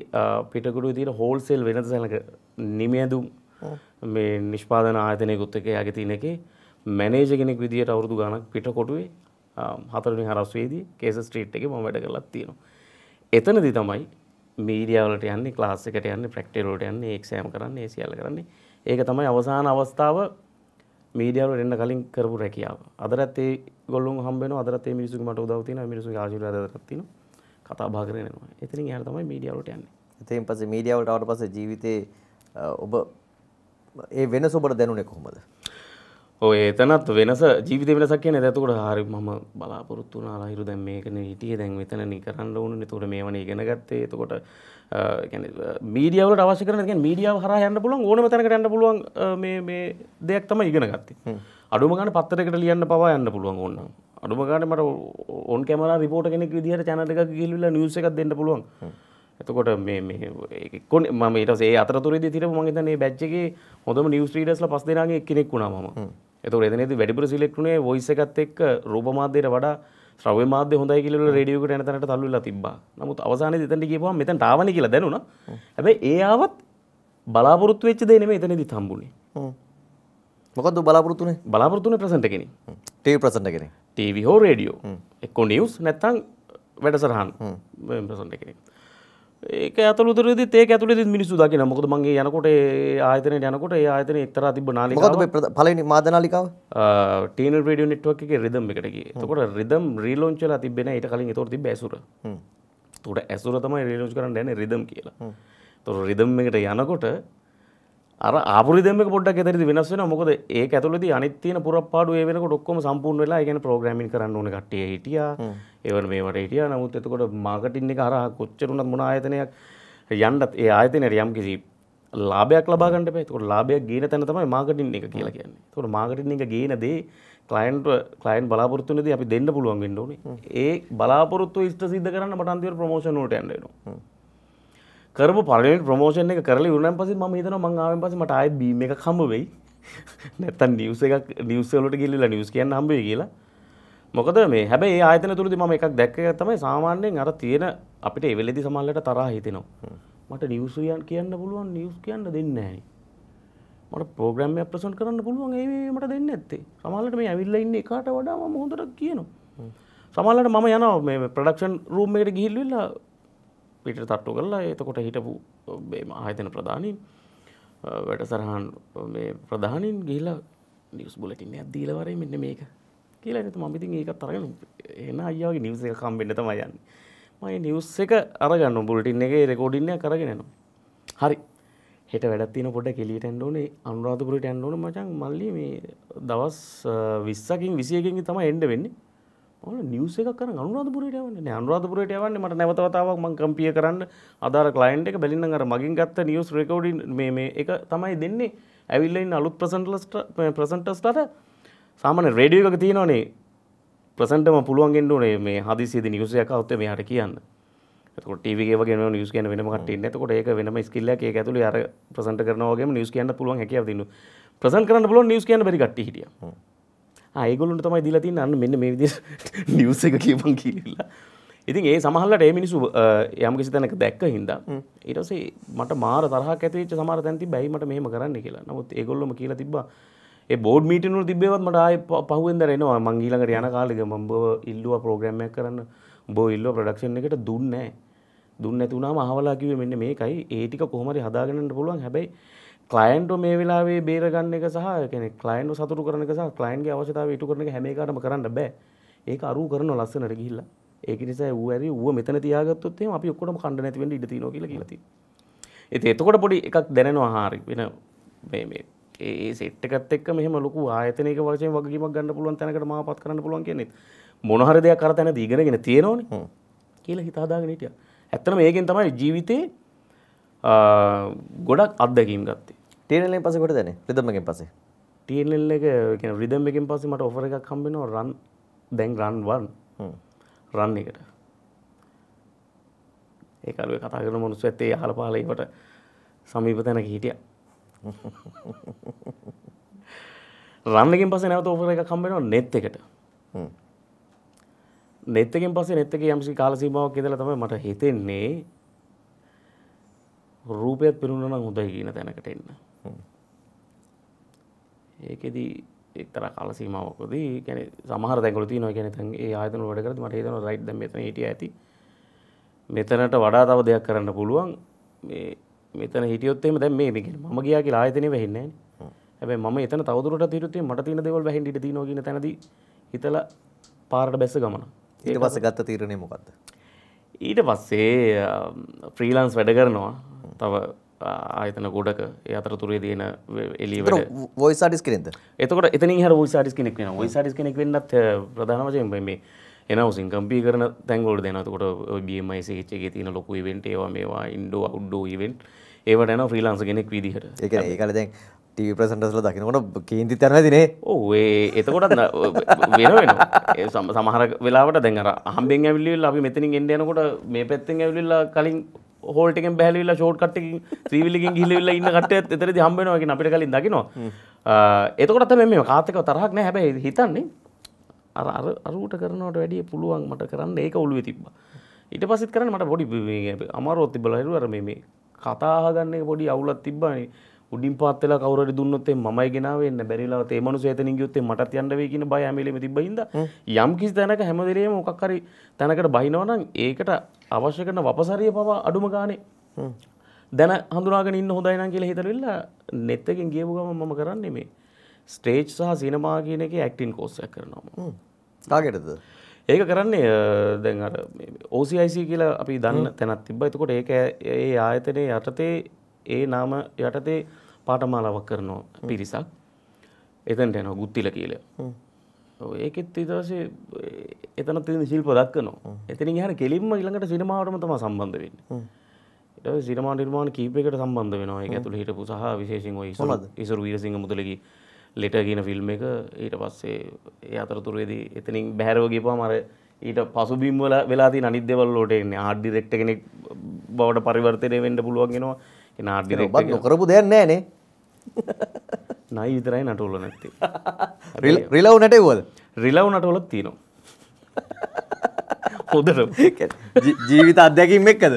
පිටකුඩු තිර හෝල්සෙල් වෙනද සැනක නිමියදුම් මේ නිෂ්පාදන ආයතනයකුත් එක යගේ තියන එක මැනේජ කෙනෙක් විදිට අවුරදු ගණක් පිටකොටුවේ හතරනි හරස්වේදී කේස ස්ට්‍රීට් එක ම වැඩ කරලත් තියෙනවා. එතනදි තමයි මීඩියවලට යන්නේ ලාස්සකට යන්න ප්‍රක්ටේලෝට යන්න ඒක්ෂෑම් කරන්න ඒ සියල්ල කරන්නේ ඒක තමයි අවසාන අවස්ථාව මීඩියාවල එන්න කලින් කරපු රැකියාව. අදටත් ඒ ගොල්ලොන් හම්බෙනවා. අදටත් ඒ මිනිස්සුගේ මට උදව් තියෙනවා. මිනිස්සුගේ ආශිර්වාද අදටත් තියෙනවා. කතා බහ කරගෙන යනවා. එතනින් එහාට තමයි මීඩියාවලට යන්නේ. ඉතින් පස්සේ මීඩියාවලට ආවට පස්සේ ජීවිතේ ඔබ ඒ වෙනස ඔබට දැනුනේ කොහොමද? ඔය එතනත් වෙනස ජීවිත වෙනසක් කියන්නේ එතකොට හරි මම බලාපොරොත්තු වුණා ලහිරු දැන් මේකනේ හිටියේ දැන් මෙතන නිකරන්න ඕනේ එතකොට මේවනේ ඉගෙන ගත්තේ එතකොට මීඩියවලට අවශ්‍ය කරන මීඩියාව හර යන්න පුළුවන් ඕනම තැනකට යන්න පුළුවන් මේ දෙයක් තම ඉගෙන ගත්තේ අඩුම ගන්න පත්තරකට ලියන්න පවා යන්න පුළුවන් ඕන්න අඩුම ගන්න මට ඔන් කැමරා රිපෝට කෙනෙක් විදිහට චැනල් එකක් ගිහිල්ලා නිවුස් එකක් දෙන්න පුළුවන් එතකොට මේ මේ කොන මම ඊට පස්සේ ඒ අතරතුරේදී තිරපු මම හිතන්නේ බැච් එකේ හොඳම නිවුස් රීඩර්ස්ලා පස් දෙනාගේ කෙනෙක් වුණා මම එතකොට එතනදී වැඩිපුර සිලෙක්ට් වුණේ වොයිස් එකත් එක්ක රූප මාධ්‍යයට වඩා ්‍රව මාද හොඳ කියල රඩියෝකට නතනට තල්ලලා තිබ නමුත් අවසාන තැට කියවා මෙතන් ටාවන කියල දැනුන ඇබ ඒයාවත් බලාපොරොත්තු වෙච්ච දේනෙම එතනදි තම්බුණේ මොකද බලාපොරතුන බලාපොරතුන ප්‍රසට කෙන ටේ ප්‍රසට කෙන ටව හෝ රඩියෝ එක්කෝ නිියස් නැත්තං වැඩසරහන් ප්‍රසට කෙනෙක් ඒක ඇතුළතුරදි ඒ ඇතුළෙදි මිනිස්සු දකින මොකද මගේ යනකොට ආයතන යනකොට ආයතන එක්තර තිබ නාලි පලනි මාදනාලිකාව ටීන රඩිය නිට්වක් එක රිදම් එකටගේ තකොට රිදම් රීලෝංචල තිබෙන ට කලින් තොරති බැසුර තුට ඇසුර තමයි රීලෝච කරන්න ැන රිදම් කියලා තොර රිදම් එකට යනකොට අර ආපුරි දෙමක පොඩ්ඩක් එතරදි වෙනස් වෙනවා මොකද ඒක ඇතුළේදී අනිත් තියෙන පුරප්පාඩු ඒ වෙනකොට ඔක්කොම සම්පූර්ණ වෙලා ඒ කියන්නේ ප්‍රෝග්‍රෑමින් කරන්න ඕන කට්ටිය හිටියා ඒවන මේවට හිටියා නමුත් එතකොට මාකටින් එක හරහා කොච්චර උනත් මොන ආයතනයක් යන්නත් ඒ ආයතනයට යම් කිසි ලාභයක් ලබා ගන්න බෑ. ඒකට ලාභයක් ගේන තැන තමයි මාකටින් එක කියලා කියන්නේ. ඒකට මාකටින් එක ගේන දේ ක්ලයින්ට් ක්ලයින්ට් බලාපොරොත්තු වෙනදී අපි දෙන්න පුළුවන් වෙන්න ඕනේ. ඒ බලාපොරොත්තු ඉෂ්ට සිද්ධ කරන්න මට අන්තිමට ප්‍රොමෝෂන් වලට යන්න වෙනවා. කරපු පලන ප්‍රමෝෂණ එක කරල වුණන් පසේ ම හිතන මංආාවෙන් පස මට අයි බීම එක කම්බවෙයි නැත්තන් නිවස එකක් නිවසලට ගිල්ල නිවස් කියන්න හම්බේ කියලා මොකද මේ හැබැයි ආයතන තුරදි මම එකක් දැක්ක තමයි සාමාන්‍යයෙන් අර තියෙන අපිට එවෙලෙදි සමහරලට තරහ හිතෙනවා. මට නිවුස් කියන්න පුළුවන් නිවුස් කියන්න දෙන්නේ නැහැ. මට ප්‍රෝග්‍රෑම් එකක් ප්‍රසන්ට් කරන්න පුළුවන් ඒ මට දෙන්න ඇත්තේ. සමහරලට මේ ඇවිල්ලා ඉන්න එකාට වඩා මම හොඳට කියනවා. සමහරලට මම යනවා මේ ප්‍රොඩක්ෂන් රූම් එකට ගිහිල්ලා පිට තට්ටු කරලා එතකොට හිටපු ආයතන ප්‍රධානින් වැඩසරහන් ප්‍රධානින් ගිහිල නිස් බුලටින් ඇත් දීලවරේ මෙන්න මේක කියලා නතු මමිති ඒකත් තරගෙන එන අයාවගේ නිවස එක කම්බෙන්න්න තම යන්න මයි නිවස් එක අරගන්න බුලටින් එක රෙකෝඩින්න කරගෙනනවා හරි හෙට වැඩත්තින පොඩ කෙලිට ඇන්ඩෝනේ අනුරාධපුරට ඇන්ඩෝන මචන් මල්ලි මේ දවස් විස්සකින් විසියකින් තම එන්ඩ වෙන්නේ ඔල නිවස් එකක් කරන අනුරාධපුරයට යවන්නේ අනුරාධපුරයට යවන්නේ මට නැවත වතාවක් මම කම්පිය කරන්න අදාර ක්ලයන්ට් එක බැලින්නම් අර මගෙන් ගත්ත නිවස් රෙකෝඩින් මේ මේ එක තමයි දෙන්නේ ඇවිල්ලා ඉන්න අලුත් ප්‍රසන්ටර්ස්ට ප්‍රසන්ටර්ස්ලාට සාමාන්‍ය රේඩියෝ එකක තියෙනවනේ ප්‍රසන්ටම පුළුවන් ගෙන්න ඕනේ මේ හදිසියේදී නිවස් එකක් આવුත් මෙයාට කියන්න එතකොට ටීවී එකේ වගේ නිවස් කියන වෙනම කට්ටිය ඉන්නේ. එතකොට ඒක වෙනම ස්කිල් එකක් ඒක ඇතුලේ අර ප්‍රසන්ට් කරනවා වගේම නිවස් කියන්න පුළුවන් හැකියාව දිනු. ප්‍රසන්ට් කරන්න පුළුවන් නිවස් කියන්න බැරි කට්ටිය හිටියා. ඒගොලුන්ට තමයි දිලා තින්න අන්න මෙන්න මේ විදිහ නිවස් එක කියපන් කියලා ඉතින් ඒ සමහල්ලට ඒ මිනිසු යම් කිසි තැනක දැක්ක හින්දා ඊට පස්සේ මට මාර තරහක් ඇති වෙච්ච සමහර තැන් තිබ්බයි මට මෙහෙම කරන්න කියලා. නමුත් ඒගොල්ලොම කියලා තිබ්බා ඒ බෝඩ් මීටින් වල තිබ්බේවත් මට ආයේ පහුවෙන්ද එනවා මං ඊළඟට යන කාලෙක මම බෝ ඉල්ලුවා ප්‍රෝග්‍රෑම් එකක් කරන්න. බෝ ඉල්ලුවා ප්‍රොඩක්ෂන් එකට දුන්නේ නැහැ. දුන්නේ නැති වුණාම අහවලා කිව්වේ මෙන්න මේකයි ඒ ටික කොහොම හරි හදාගෙනන්න පුළුවන්. හැබැයි කලයින්ට මේ වෙලාවේ බේරගන්න එක සහ කෙන කලයින්ට සතුරු කරන එක සහ කලයින්ගේ අවශ්‍යතාව ඉටු කරන එක හැම එකටම කරන්න බෑ ඒක අරූ කරන ලස්සනට ගිහිල්ලා ඒක නිසා ඌ ඇරි ඌව මෙතන තියාගත්තොත් එහෙම අපි ඔක්කොටම කණ්ඩ නැති වෙන්න ඉඩ තියෙනවා කියලා කියලා තියෙනවා. ඉතින් එතකොට පොඩි එකක් දැනෙනවා හරි වෙන මේ මේ ඒ සෙට් එකත් එක්ක මෙහෙම ලොකු ආයතනයක වශයෙන් වගකීමක් ගන්න පුළුවන් තැනකට මාවපත් කරන්න පුළුවන් කියන්නේ මොන හරි දෙයක් අර තැනදී ඉගෙනගෙන තියෙනවනේ කියලා හිත හදාගෙන හිටියා. ඇත්තටම ඒකෙන් තමයි ජීවිතේ ගොඩක් අත්දැකීම් ගත්තේ. ටේනලෙන් පස කොට දැන රිදමගෙන් පසේ ටල් එක රිදම්මකින් පස්සේ මට ඔෆර එකක් කම්බෙනවා රන් දැන් රන්වන් රන්න එකට ඒකරුව කතා කරන මනුස්ස ඇත්තේ හල පාලකට සමීප තැනක හිටිය රන්නකින් පස නැවත ඔෆර එක කම්බෙනවා නෙත් එකට නෙත්තකින් පස්සේ නෙත්තක යම්සි කාලසීමාවක් ඉදලා තමයි මට හිතෙන්නේ රූපයත් පිරුණා නම් හොඳයි කියන තැනකට එන්න. ඒකෙදී එක්තර කාල සීමාවකදී يعني සමහර තැන්වල තියෙනවා يعني දැන් ඒ ආයතන වල වැඩ කරද්දී මට හිතෙනවා රයිට් දැන් මෙතන හිටිය ඇති මෙතනට වඩා තව දෙයක් කරන්න පුළුවන් මේ මෙතන හිටියොත් එහෙම දැන් මේ මේ කියන්නේ මම ගියා කියලා ආයතනෙ වෙහෙන්නේ නැහැ හැබැයි මම එතන තවදුරටත් හිටියොත් මට තියෙන දේවල් වෙහෙන්න ඉඩ තියෙනවා කියන තැනදී හිතලා පාරට බැස්ස ගමන ඊට පස්සේ ගත්ත තීරණය මොකද්ද ඊට පස්සේ ෆ්‍රීලන්ස් වැඩ කරනවා තව ආයතන ගොඩක ඒ අතරතුරේ තියෙන එළියට වොයිස් ආටිස් කෙනෙක්ද? එතකොට එතනින් හැර වොයිස් ආටිස් කෙනෙක් වෙනවා. වොයිස් ආටිස් කෙනෙක් වෙන්නත් ප්‍රධාන වශයෙන් මේ එනවසින් කම්පී කරන තැන්වලට දෙනවා. එතකොට BMI එකේ තියෙන ලොකු ඉවෙන්ට් ඒවා මේවා ඉන්ඩෝ අවුට්ඩෝ ඉවෙන්ට් ඒවට යනවා ෆ්‍රීලාන්සර් කෙනෙක් විදිහට. ඒ කියන්නේ ඒකල දැන් ටීවි ප්‍රසන්ටස්ල දකිනකොට කේන්ති තැන තිනේ ඕේ එතකොට වෙන වෙන සම සමහර වෙලාට දැන්ර හම්බෙන් ඇවිල්ලිල් අපි මෙතනින් එන්ඩයනකොට මේ පැත්තෙන් ඇවිල්ල කලින් හෝල්ටෙන් බැහලිල්ලා ෂෝට් කට්ට ්‍රීවිලිකින් ගිලවෙල්ල ඉන්න කට එතර හම්බෙනවාගෙන අපිට කලින් දකිනවා එතකොට මේ කාතක තරහක් නෑ හැබැයි හිතන්නේ අර අරුට කරනට වැඩිය පුළුවන් මට කරන්න ඒක ඔලුව තිබ්බ ඊට පසිත් කරන මට පොඩි අමරෝත් තිබල හරුවර මේ කතාහගන්න පොඩි අවුලත් තිබ්බන්නේ උඩින් පහත් වෙලා කවුරු හරි දුන්නොත් එම් මමයි ගෙනාවේ එන්න බැරිලා තේ මිනිස්සු එතනින් ගියොත් එම් මටත් යන්න වෙයි කියන බය හැම වෙලෙම තිබ්බින්ද යම් කිසි තැනක හැම වෙලෙම මොකක් හරි තැනකට බහිනවා නම් ඒකට අවශ්‍ය කරන වපසරිය පවා අඩුම ගානේ දැන හඳුනාගෙන ඉන්න හොඳයි නම් කියලා හිතලා ඉල්ල net එකෙන් ගියපු ගමන් මම කරන්නේ මේ ස්ටේජ් සහ සිනමා කියන එකේ ඇක්ටින් කෝස් එකක් කරනවා මම ටාගටද ඒක කරන්නේ දැන් අර OCIC කියලා අපි දන්න තැනක් තිබ්බා. එතකොට ඒක ඒ ආයතනයේ යටතේ ඒ නාම යටතේ පාටමාලාවක් කරනවා පිරිසක් එතැන්ට යන ගුත්තිල කියල ඒකෙත් ඉතවසේ එතන තින ශිල්ප දක්කනවා එතන හර කෙලින්ම ඉළඟට සිනමාවටම තම සම්බන්ධ වෙන්න සිනමා නිර්මාණ කීපයකට සම්බන්ධ වෙනවා එක ඇතුළ හිටපු සහ විශේෂෙන් ඔයි ඉසරු වීරසිංහ මුදලකි ලෙට කියන ෆිල්ම් එක ඊට පස්සේ ඒ අතරතුරේදී එතනින් බැහැරෝගේ පා මර ඊට පසුබිම්වල වෙලා තින අනිත් දෙවල් ලෝට එන්නේ ආඩ් ඩිරෙක්ටර් කෙනෙක් බවට පරිවර්තනය වෙන්න පුළුවන් වෙනවා නාර්දි ඔබත් නොකරපු දෙයක් නෑනේ නයි විතරයි නටවල නැත්තේ රිලව් නටවල් රිලව් නටවලත් තියෙනවා හොදර ජීවිත අත්දැකින් එක්කද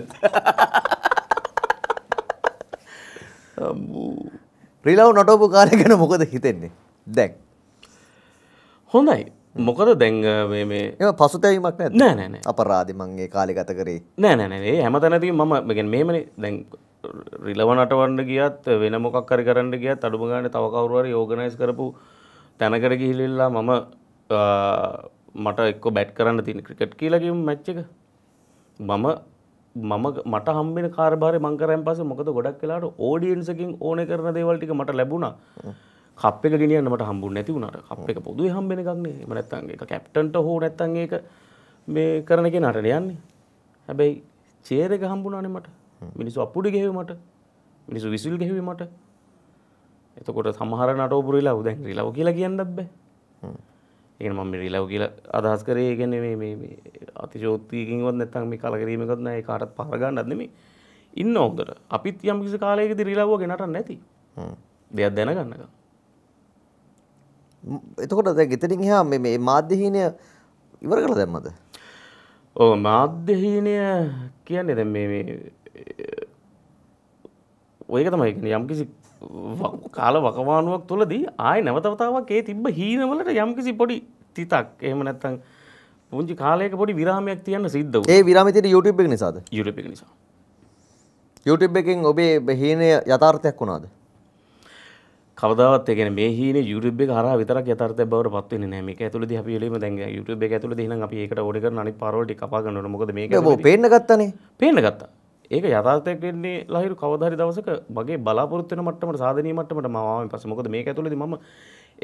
රිලව් නොටෝපු කාලය ගැන මොකද හිතෙන්නේ දැක් හොඳයි මොකද දැන් මේ පසුතැවීමක් නෑ නෑ අපරාධ මංගේ කාලි ගත කරේ නෑ නෑනේ හැම තැනති මම මෙගෙන් මේමන දැන් රිලවනට වන්න ගියත් වෙන මොකක් කරි කරන්න ගියත් අඩුම ගාන තවකවරුවර යෝගනයිස් කරපු තැනකර ගිහිලිල්ලා මම මට එක්ක බැට් කරන්න තින ක්‍රිකට් කියලකින් මැච්ච එක මම මම මට හම්බෙන කාරබාරය මංකරයන් පස මොකද ගොඩක් කලාට ඕඩියන්සකින් ඕන කරන දේවල්ටික මට ලැබුණා කප් එක ගෙනියන්න මට හම්බුනේ නැති වුණාට කප් එක පොදුවේ හම්බෙන එකක් නේ. එහෙම නැත්නම් ඒක කැප්ටන්ට හෝ නැත්නම් ඒක මේ කරන කෙනාට යන්නේ. හැබැයි චේර් එක හම්බුණානේ මට. මිනිස්සු අපුඩි ගෙහුවේ මට. මිනිස්සු විසිල් ගෙහුවේ මට. එතකොට සමහර නටෝපුර රිලව් දැන් රිලව් කියලා කියන්නත් බෑ. ඒ කියන්නේ මම රිලව් කියලා අදහස් කරේ ඒ කියන්නේ මේ මේ අතිශෝක්තියකින්වත් නැත්නම් මේ කලකිරීමකවත් නෑ ඒ කාටත් පහර ගන්නත් නෙමෙයි. ඉන්න හොඳට. අපිත් යම් කිසි කාලයකදී රිලව්ව ගෙනටන්න නැති. දෙයක් දැනගන්නකම්. එතකොට දැ ගෙතරින් හා මේ මාධ්‍යහීනය ඉවර කළ දැම්මද ඕ මාධ්‍යහීනය කියන්නේ දැ මේ ඔයක තමයිගෙන යම්කිසි කාල වකවානුවක් තුළදී ආය නැවතවතාවක් ඒ තිබ්බ හීනවලට යම්කිසි පොඩි තිතක් එහෙම නැත්තං පුංචි කාලයක පොඩි විරාමයක් තියන්න සිද්ධ ඒ විරාමිතයට යුටප එක නිසාද යුරප නිසා යුටබ් එකෙන් ඔබේ බහීනය යථාර්ථයක් වුණාද කවදාවත් ඒ කියන්නේ මේ හීනේ YouTube එක හරහා විතරක් යථාර්ථයක් බවට පත් වෙන්නේ නැහැ. මේක ඇතුළේදී අපි එළියම දැන් YouTube එක ඇතුළේදී එහෙනම් අපි ඒකට ඕඩර් කරන අනිත් පාරවල් ටික කපා ගන්න ඕන. මොකද මේක ඔව් පේන්න ගත්තානේ. පේන්න ගත්තා. ඒක යථාර්ථයක් වෙන්නේ ලහිරු කවදා හරි දවසක මගේ බලාපොරොත්තු වෙන මට්ටමට සාධනීය මට්ටමට මම ආවෙන් පස්සේ මොකද මේක ඇතුළේදී මම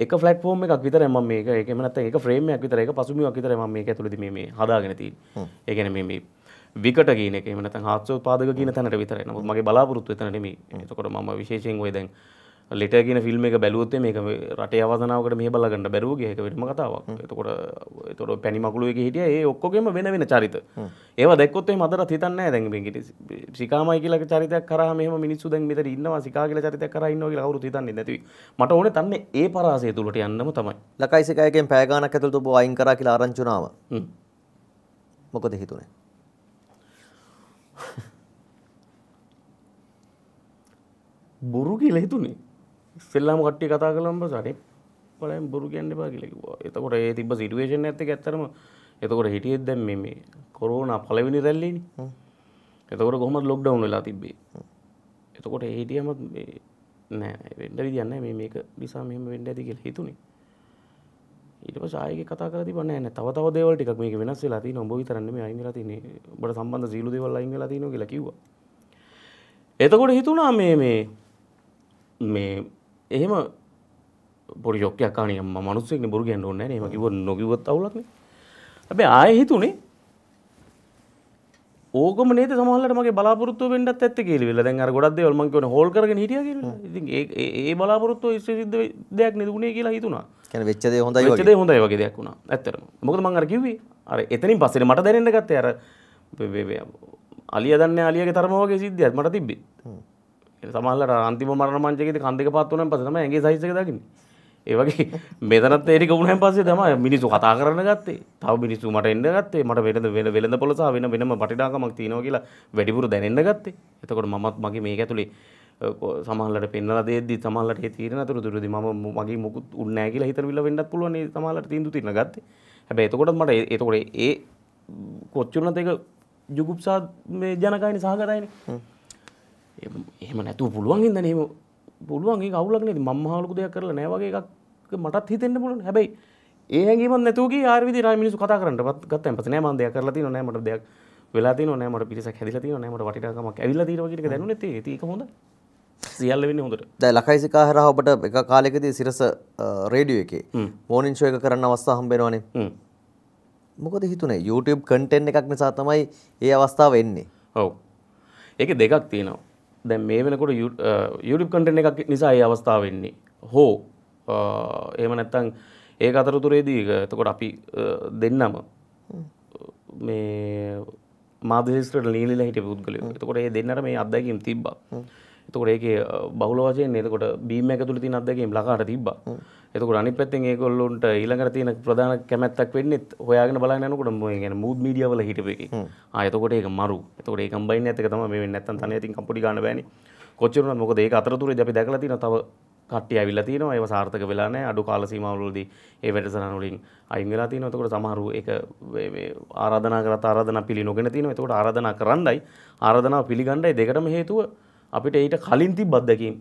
එක ෆලට්ෆෝර්ම් එකක් විතරයි මම මේක ඒක එහෙම නැත්නම් ඒක ෆ්‍රේම් එකක් විතරයි ඒක පසුබිමක් විතරයි මම මේක ඇතුළේදී මේ මේ හදාගෙන තියෙන්නේ. ඒ කියන්නේ මේ මේ විකට කියන එක එහෙම නැත්නම් හාස්‍ය උත්පාදක කියන තැනට විතරයි. නමුත් මගේ බලාපොරොත්තු එතන නෙමෙයි. එතකොට මම විශේෂයෙන් ওই දැන් ලෙටගෙන ෆිල්ම් එක බැලුවොත්තේ මේක රටේ අවසනාවට මේ බලගන්න බැරුවගේ එක වෙටම කතාවක් එතකොට තොර පැනිමකුළුවක හිටිය ඒ ඔක්කොගේම වෙන වෙන චරිත ඒව දෙකොත්තේ මදර හිතන්න දැන්ගට සිකාමයි කියල චරිතයක් කරම මිනිස්සු දැන් මෙතර ඉන්නවා සිකාගල චරිතයක් කරන්න කියලා කවරු හිතන්නේ නැතිව මට ඕන තන්න ඒ පරාසය තුළට යන්නම තමයි ලකයිසිකයකෙන් පෑගානක් ඇතුළ තුබ අයින් කර කියලා ආරංචුනාව මොකද හිතුනේ බොරු කියලා හිතුනේ ඉස්සෙල්ලාම කට්ටිය කතා කළාම සරේ බලයෙන් බොරු කියන්න එපා කියලා කිව්වා. එතකොට ඒ තිබ්බ සිටුේෂන් එකත් එක්ක ඇත්තටම එතකොට හිටියෙත් දැන් මේ මේ කොරෝනා පළවෙනි රැල්ලේනේ. එතකොට කොහොමද ලොක්ඩවුන් වෙලා තිබ්බේ. එතකොට ඒ හිටියමත් මේ නෑ වෙන්න විදියක් නෑ මේ මේක නිසා මෙහෙම වෙන්න ඇති කියලා හිතුනේ. ඊට පස්සේ ආයෙක කතා කරලා තිබුණා නෑ නෑ තව තව දේවල් ටිකක් මේක වෙනස් වෙලා තියෙනවා. උඹ විතරක් නෙමෙයි අයින් වෙලා තියෙන්නේ. උඹට සම්බන්ධ සීළු දේවල් අයින් වෙලා තියෙනවා කියලා කිව්වා. එතකොට හිතුණා මේ මේ මේ එහෙම පොඩි ශොක්කයක් කාණේ මම මිනිස්සෙක් නේ බොරු කියන්න ඕනේ නැහැ නේ. එහෙම කිව්වොත් නොකිව්වත් අවුලක් නේ. හැබැයි ආයෙ හිතුනේ ඕකම නේද සමහරවිට මගේ බලාපොරොත්තු වෙන්නත් ඇත්තේ කියලා විල. දැන් අර ගොඩක් දේවල් මම කියන්නේ හෝල් කරගෙන හිටියා කියලා. ඉතින් ඒ ඒ බලාපොරොත්තු ඉස්සේ සිද්ධ දෙයක් නේද උනේ කියලා හිතුණා. කියන්නේ වෙච්ච දේ හොඳයි වගේ. වෙච්ච දේ හොඳයි වගේ දෙයක් වුණා. ඇත්තටම. මොකද මම අර කිව්වේ අර එතනින් පස්සේ මට දැනෙන්න ගත්තේ අර අලියා දන්නේ අලියාගේ තරම වගේ සිද්ධියක් මට තිබ්බේ. සමල්ලට අන්තිම මරණ මංචකෙද කන්දක පත්වන පසම ඇගේ සහිසක දකින්න ඒවගේ මෙතනත් ඒක උුණහන් පසේ තම මිනිසු කතා කරන ගත්තේ තව මිනිසු මට එන්න ගත්තේ මට වෙනද වෙන වෙළඳ පොලස වෙන වෙනම පටිඩාකමක් තියෙනවා කියලා වැඩිපුර දැනෙන්න ගත්තේ එතකොට මත් මගේ මේ ඇතුළේ සමහලට පෙන්න්න දේදදි සමහලට තීරන තුර තුරදි ම මගේ මුකුත් උන්නෑ කියලා හිතර විල වෙන්නත් පුළුවන් සමහලට තිීදු තින ගත්ත හැබැ එතකොට මට එතකොට ඒ කොච්චුනතක ජුගුප්සා මේ ජනකායින සහකරයින එහෙම නැතුව පුළුවන් ඉදන එහෙම පුළුවන්ගේ අවුලක් නති මම්හලකු දෙයක් කරලා නෑවගේ එකක් මටත් හිතෙන්න්න පුළුවන් හැබයි ඒහගේම නැතුව ආරවිදි රමිනිසු කතා කරට පත් ගත්ත පස නෑමන්දය කරලති නෑමට දෙයක් වෙලා නෑමට පිරිස හැදිලති නෑමට වටිටකමක් ඇවිල්ල දීරගේ දැනු නැති ඒක හොඳ සියල්ල වෙන්න හොඳට දැ ලකයිසිකා හරහ ඔබට එක කාලෙකදී සිරස රේඩිය එකේ මෝනින් ශෝයක කරන්න අවස්ථා හම්බෙනවානේ මොකද හිතුනේ YouTube කටෙන් එකක් නිසා තමයි ඒ අවස්ථාව වෙන්නේ ඔවු ඒක දෙකක් තියෙනවා දැන් මේ වෙනකොට YouTube කටෙන් එකක් නිසා ඒ අවස්ථාවවෙන්නේ හෝ ඒම නැත්තං ඒ අතරතුරේදී එතකොට අපි දෙන්නම මේ මාදසිට ලීල හිට පුද්ගලය තකොට ඒ දෙන්නට මේ අදැකම් තිබ්බා එතකොට ඒකේ බහුල වශයෙන් එතකොට බීම් එක තුළ තියෙන අත්දැකීම් ලකාට තිබ්බා. එතකොට අනිත් පැත්තෙන් ඒගොල්ලොන්ට ඊළඟට තියෙන ප්‍රධාන කැමැත්තක් වෙන්නේත් හොයාගෙන බලන්න යනකොට මේ කියන්නේ මූඩ් මීඩියා වල හිටපු එකේ. ආ එතකොට ඒක මරු. එතකොට ඒ කම්බයින් එකත් එක තමයි මේ වෙන්නේ නැත්තම් තනියෙන් ඉතින් කම්පුටි ගන්න බෑනේ. කොච්චර වුණත් මොකද ඒක අතරතුරේදී අපි දැකලා තියෙනවා තව කට්ටිය ඇවිල්ලා තියෙනවා ඒව සාර්ථක වෙලා නැහැ අඩු කාල සීමාවලදී ඒ වැඩසටහන් වලින් අයින් වෙලා තියෙනවා එතකොට සමහරු ඒක මේ ආරාධනා කරත් ආරාධනා පිළි නොගෙන තියෙනවා එතකොට ආරාධනා කරන්නයි ආරාධනා පිළිගන්නයි දෙකටම හේතුව අපිට ඊට කලින් තිබ්බ අත්දැකීම්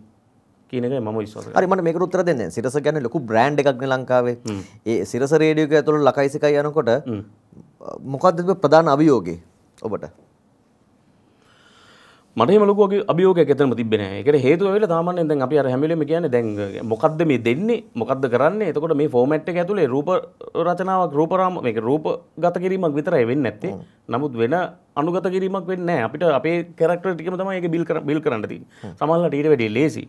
කියන එක මම විශ්වාස කරනවා. හරි මට මේකට උත්තර දෙන්න. සිරස කියන්නේ ලොකු බ්‍රෑන්ඩ් එකක් නේ ලංකාවේ. ඒ සිරස රේඩියෝ එක ඇතුළේ ලකයිසිකයි යනකොට මොකද්ද ප්‍රධාන අභියෝගේ ඔබට? මට මලකගේ අභියෝගයක් එතනම තිබෙන එකට හේතුව වෙලා තමන්න දැන් අපි අර හැමිලම කියන්නේ දැන් මොකක්ද මේ දෙන්නේ මොකක්ද කරන්නේ එතකොට මේ ෆෝමැට් එක ඇතුලේ රූප රචනාවක් රූපරාම මේක රූප ගත කිරීමක් විතරයි වෙන්නේ නැත්තේ නමුත් වෙන අනුගත කිරීමක් වෙන්නේ නැහැ අපිට අපේ කැරක්ටර් ටිකම තමයි ඒක බිල් කර බිල් කරන්න තියෙන්නේ සමහරවිට ඊට වැඩිය ලේසියි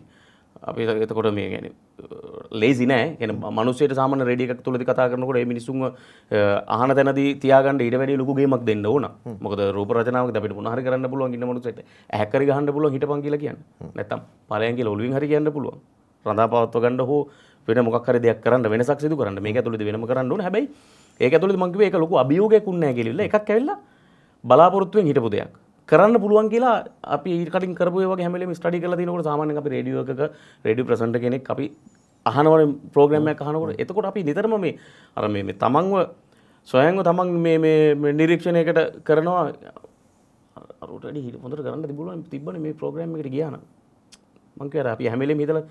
අපි එතකොට මේ ගැන ලේසි නෑ ගැන මනුසේට සාමන රඩියක් තුළති කතා කරනකොට මිනිසුන් ආන තැනද තියාගන්න ඉඩ වැඩ ලොකුගේමක් දෙන්න ඕන මොක රූපරජනාව අපට පුනහර කරන්න පුළුවන් ඉන්න මනුසට හැකර ගහන්න පුළුවන් හිට පංගිල කියන්න නැතම් පලයන්ගේ ලොලින් හරි කියන්න පුළුවන් රඳා පවත්ව ගන්න හෝ වෙන මොක්කර දෙයක් කරන්න වෙනසක් සිදු කරන්න මේ ඇතුළද වෙනම කරන්න ඕන හැබැයි ඒක ඇතුළද මංගේ එක ලොකු අභියෝගයක් උන්නෑ කිලිල්ල එකක් ඇවිල්ලා බලාපොරොත්තුවෙන් හිටපු දෙයක් කරන්න පුළුවන් කියලා අපි ඊකටින් කරපු වගේ හැමලෙම ස්ටඩි කරලා තිනකොට සාමාන්‍යයෙන් අපි රේඩියෝ එකක රේඩියෝ ප්‍රසන්ටර් කෙනෙක් අපි අහනවනේ ප්‍රෝග්‍රෑම් එකක් අහනකොට එතකොට අපි නිතරම මේ අර මේ මේ තමන්ව සොයන්ව තමන් මේ මේ නිරීක්ෂණයකට කරනවා අරුට වැඩි හිට හොඳට කරන්න තිබුණා තිබ්බනේ මේ ප්‍රෝග්‍රෑම් එකට ගියා නම් මං කියර අපි හැමලෙම හිතලා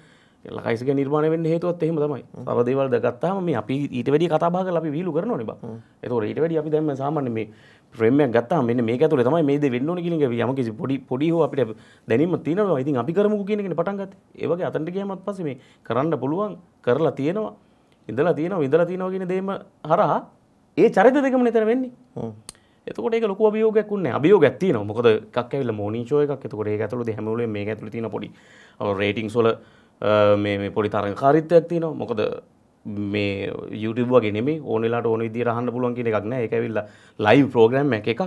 ලකයිසික නිර්මාණ වෙන් හේතුවත් එහෙම තමයි අවදේවල් දගත්තාම මේ අපි ඊට වැඩි කතාබා කරලා අපි වීලු කරනවා නේ බං ඒතකොට ඊට වැඩි අපි දැන් සාමාන්‍ය මේ ෆ්‍රේම් එකක් ගත්තාම මෙන්න මේක ඇතුලේ තමයි මේ දේ වෙන්න ඕනේ කියන එක යම කිසි පොඩි පොඩි හෝ අපිට දැනීම තියෙනවා ඉතින් අපි කරමුකෝ කියන එකනේ පටන් ගත්තේ ඒ වගේ අතනට ගියාමත් පස්සේ මේ කරන්න පුළුවන් කරලා තියෙනවා ඉඳලා තියෙනවා ඉඳලා තියෙනවා කියන දේම හරහා ඒ චරිත දෙකම නේතර වෙන්නේ එතකොට ඒක ලොකු අභියෝගයක් උන්නේ අභියෝගයක් තියෙනවා මොකද එකක් ඇවිල්ලා මෝනින් ෂෝ එකක් එතකොට ඒක ඇතුළේ හැම වෙලේම මේක ඇතුළේ තියෙන පොඩි රේටින්ග්ස් වල මේ පොඩි තරඟ කාරිත්වයක් තියෙනවා මොකද මේ YouTube වගේ නෙමෙයි ඕනෙලාට ඕන විදිහට අහන්න පුළුවන් කියන එකක් නෑ ඒක ඇවිල්ලා ලයිව් ප්‍රෝග්‍රෑම් එක එකක්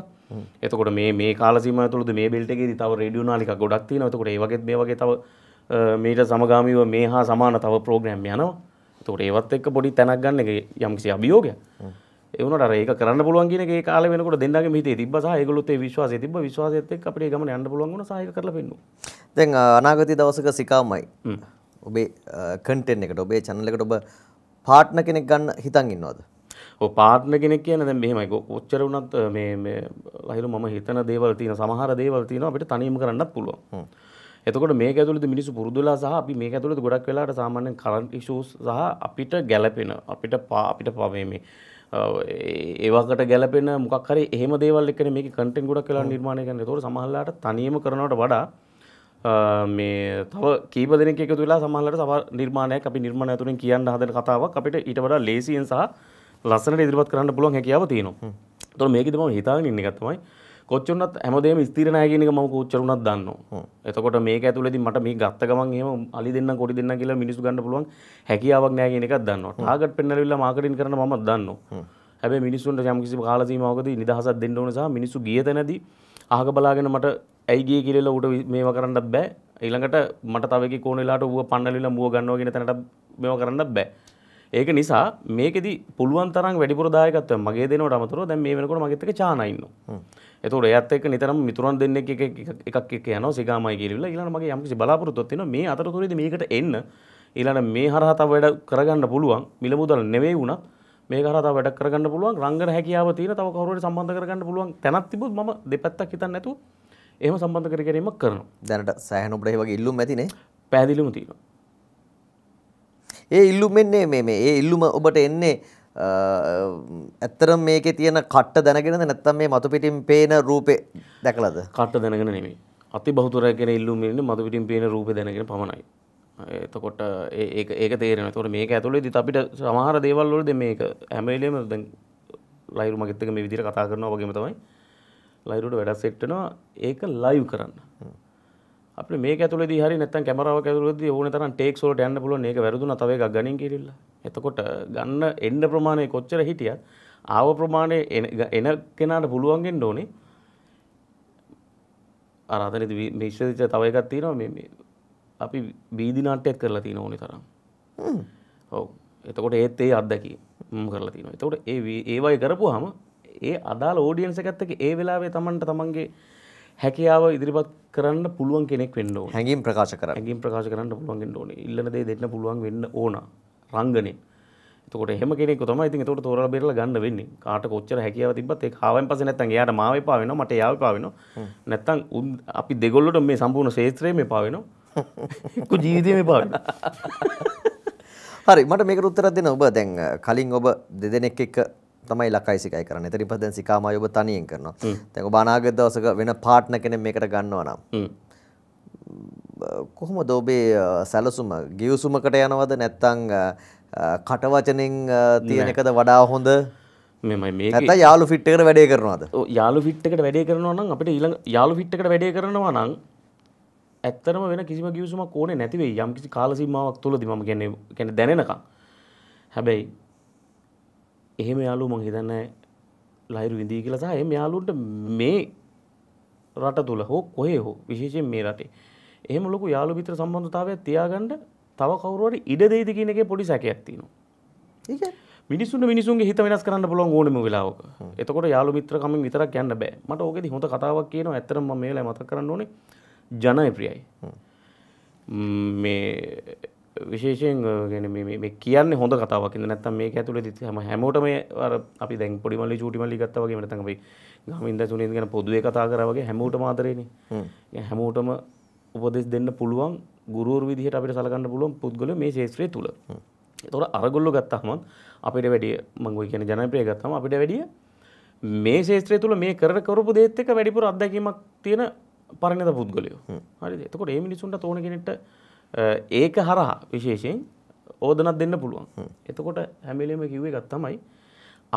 එතකොට මේ මේ කාල සීමාව තුළද මේ බෙල්ට් එකේදී තව රේඩියෝ නාලිකක් ගොඩක් තියෙනවා එතකොට ඒ වගේත් මේ වගේ තව මීට සමගාමීව මේ හා සමාන තව ප්‍රෝග්‍රෑම් යනවා එතකොට ඒවත් එක්ක පොඩි තැනක් ගන්න එක යම්කිසි අභියෝගයක් ඒ වුණාට අර ඒක කරන්න පුළුවන් කියන එක ඒ කාලේ වෙනකොට දෙන්නගේම හිතේ තිබ්බ සහ ඒගොල්ලොත් ඒ විශ්වාසය තිබ්බ විශ්වාසයත් එක්ක අපිට ඒ ගමන යන්න පුළුවන් වුණා සහ ඒක කරලා පෙන්නුවා දැන් අනාගත දවසක සිකාමයි ඔබේ කටෙන් එකට ඔබේ චැනල එකට ඔබ පාට්න කෙනෙක් ගන්න හිතන් ඉන්නවාද පාර්න කෙනෙක් කියන දැ මෙහමයි කොච්චර වුණත් ලහිරු ම හිතන දේවල් තියන සමහර දේවල් තියන අපට තනීම කරන්නත් පුළුව එතකොට මේ ඇතුළට මිනිස් පුරදුලා සහ අපි මේ ඇතුළට ගොඩක් වෙලාට සාමාන්‍ය කරන්ට ෂූස් සහ අපිට ගැලපෙන අපිට පා අපිට පවේමේ ඒවකට ගැලපෙන මොක්කර ඒම දේවල් එකන මේ කටෙන් ගොඩක් කියලා නිර්මාණය කරන්න තොර සමහල්ලාට තනීම කරනවට වඩා මේ තව කීප දෙනෙක් එකතු වෙලා සමහරවිට සමහර නිර්මාණයක් අපි නිර්මාණ ඇතුලෙන් කියන්න හදන කතාවක් අපිට ඊට වඩා ලේසියෙන් සහ ලස්සනට ඉදිරිපත් කරන්න පුළුවන් හැකියාව තියෙනවා. ඒතකොට මේකෙදි මම හිතාගෙන ඉන්න එක තමයි කොච්චරවත් හැමදේම ස්ථිර නැහැ කියන එක මම කොච්චරුණත් දන්නවා. එතකොට මේක ඇතුළේදී මට මේ ගත්ත ගමන් එහෙම අලි දෙන්න කොටි දෙන්න කියලා මිනිස්සු ගන්න පුළුවන් හැකියාවක් නැහැ කියන එකත් දන්නවා. ටාගට් පෙන්නවිලා මාකටින් කරන්න මමත් දන්නවා. හැබැයි මිනිස්සුන්ට යම් කිසි කාල සීමාවකදී නිදහසක් දෙන්න ඕන සහ මිනිස්සු ගිය තැනදී අහක බලාගෙන මට ඇයිගේ කියල ට මේම කරන්න බෑ ඊළඟට මට තවක කෝනලාට ුව පන්නලිල මුව ගන්නවගෙන තැනට මෙම කරන්න බෑ ඒක නිසා මේකෙදි පුළුවන් තරම් වැඩිපුර දායකත්වය මගේ දෙනවට අමතරව දැන් මේ වෙනකොට මගෙත් එක්ක චානා ඉන්නවා. එතකොට එයාත් එක්ක නිතරම මිතුරන් දෙන්නෙක් එක එකක් එක්ක යනවා සිගාමයි කියලා ඊළඟ මගේ යම්කිසි බලාපොරොත්තුවක් තියෙනවා මේ අතරතුරේදී මේකට එන්න ඊළඟ මේ හරහා තව වැඩ කරගන්න පුළුවන් මිල මුදල් නෙවෙයි වුණත් මේ කරතා වැඩ කරගන්න පුළුවන් රංගන හැකියාව තියෙන තව කවුරුහරි සම්බන්ධ කරගන්න පුළුවන් තැනක් තිබුත් මම දෙපැත්තක් හිතන්නේ නැතුව එහම සම්බන්ධ කර ගැනීමක් කරන දැනට සෑහනුට ඒවගේ ඉල්ලුම් ඇතිනේ පැදිලිම තියෙන ඒ ඉල්ලුම් එන්නේ මේ මේ ඒ ඉල්ලුම ඔබට එන්නේ ඇත්තරම් මේක තියෙන කට්ට දැනගෙන නැත්තම් මේ මතු පිටින් පේන රූපේ දැකලද කට්ට දැනගෙන නෙමේ අති බහතුරගෙන ඉල්ලුම් එන්නේ මතු පිටින් පේන රූප දැනගෙන පමණයි එතකොට ඒ ඒක තේරෙන තොට මේක ඇතුළේ දිත අපිට සමහර දේවල්ලොලද මේක හැමේලේම ලයිරු මගත්තක මේ විදිර කතා කරනවා වගේම තමයි ලයිරුට වැඩක් සෙට්ටනවා ඒක ලයිව් කරන්න අපි මේ ඇතුල දිහරි නැත්තම් කැමරාව ඇතුලදී ඕන තරම් ටේක්ස් වලට යන්න පුළුවන් ඒක වැරදුනා තව එකක් ගණන් කිරිල්ල එතකොට ගන්න එන්න ප්‍රමාණය කොච්චර හිටියත් ආව ප්‍රමාණය එන කෙනාට පුළුවන් වෙන්න ඕනේ අර අතන මිශ්‍රිත තව එකක් තියෙනවා මේ අපි බීදි නාට්‍යයක් කරලා තියෙන ඕනේ තරම් ඔව් එතකොට ඒත් ඒ අත්දැකීම් කරලා තියෙනවා එතකොට ඒ ඒවයි කරපුවාම ඒ අදාළ ෝඩියන්ස එකත්තක ඒ වෙලාවේ තමන්ට තමන්ගේ හැකියාව ඉදිරිපත් කරන්න පුළුවන් කෙනෙක් වෙන්න හැඟින් ප්‍රකාශ කර හැගින් ප්‍රකාශ කරන්න පුළුවන්ගෙන් ඕන ඉල්ලනදේ දෙන්න පුළුවන් වෙන්න ඕන රංගනේ තකොට හෙම කෙනෙක් තමයි ඉතින් ඒකට තෝරලා බේරලා ගන්න වෙන්නේ. කාට කොච්චර හැකියාව තිබ්බත් ඒක ආවෙන් පස්සේ නැත්තම් එයාට මාව එපා වෙනවා මට එයාව එපා වෙනවා. නැත්තම් අපි දෙගොල්ලොට මේ සම්පූර්ණ ශේත්‍රය මේ එපා වෙනවා. කු ජීවිතේ මේ එපා වෙනවා. හරි මට මේකට උත්තරයක් දෙන්න ඔබ දැන් කලින් ඔබ දෙදෙනෙක් එක්ක තමයි ලකයි සිකයි කරන්න එතරින් පස්සේ දැන් සිකාමයි ඔබ තනියෙන් කරනවා. දැන් ඔබ අනාගත දවසක වෙන පාර්ට්නර් කෙනෙක් මේකට ගන්නවා නම් කොහොමද ඔබේ සැලසුම ගිවිසුමකට යනවද නැත්තං කටවචනෙන් තියෙන එකද වඩා හොඳ මෙමයි මේ ඇත යාලු ෆිට්කට වැඩේ කරනවාද යාලු ෆිට්කට වැඩේ කරනවා නම් අපිට ඊළඟ යාලු ෆිට්කට වැඩේ කරනවා නම් ඇත්තටම වෙන කිසිම ගිවිසුමක් ඕනේ නැති වෙයි යම් කිසි කාල සීමාවක් තුලදී මම කියන්නේ කියන්නේ දැනෙනකම් හැබැයි එහෙම යාලු මං හිතන්න ලහිරු විඳී කියලා සහ එහෙම යාලුන්ට මේ රට තුල හෝ කොහේ හෝ විශේෂයෙන් මේ රටේ එහෙම ලොකු යාළු මිත්‍ර සම්බන්ධතාවයක් තියාගන්න තව කවුරු හරි ඉඩ දෙයිද කියන එකේ පොඩි සැකයක් තියෙනවා. ඒක මිනිසුන්ට මිනිසුන්ගේ හිත වෙනස් කරන්න පුළුවන් ඕනෙම වෙලාවක. එතකොට යාළු මිත්‍රකමින් විතරක් යන්න බෑ. මට ඕකෙදි හොඳ කතාවක් කියනවා. ඇත්තටම මම මේ වෙලාවේ මතක් කරන්න ඕනේ ජනප්‍රියයි. මේ විශේෂයෙන් ගැන මේ කියන්න හොඳ කතාවක් නැත්තම් මේ ඇතුළ දි හම හැමෝටම අපි දැන් පොඩිමල්ලි චුටිමල්ලි ගත්තවගේ නැතම ගමින්ද සුනින් ගැන පොදුවේ කතා කරවගේ හැමෝට මාතරෙන හැමෝටම උපදෙස් දෙන්න පුළුවන් ගුරුවර විදිහට අපිට සලකන්න පුළුවන් පුද්ගල මේ ශේත්‍රය තුළ තොර අරගොල්ලො ගත්තහමත් අපිට වැඩිය මංගුව කියන ජනප්‍රය ගත්තම අපිට වැඩිය මේ ශේත්‍රය තුළ මේ කර කරපු දේත් එක වැඩිපුර අත්දැකීමක් තියෙන පරණත පුද්ගලයෝ හරි එතකොට ඒ මිනිසුන්ට තෝන කෙනෙට ඒක හරහා විශේෂයෙන් ඕදනත් දෙන්න පුළුවන් එතකොට හැමිලේම කිව්වේ ගත්තමයි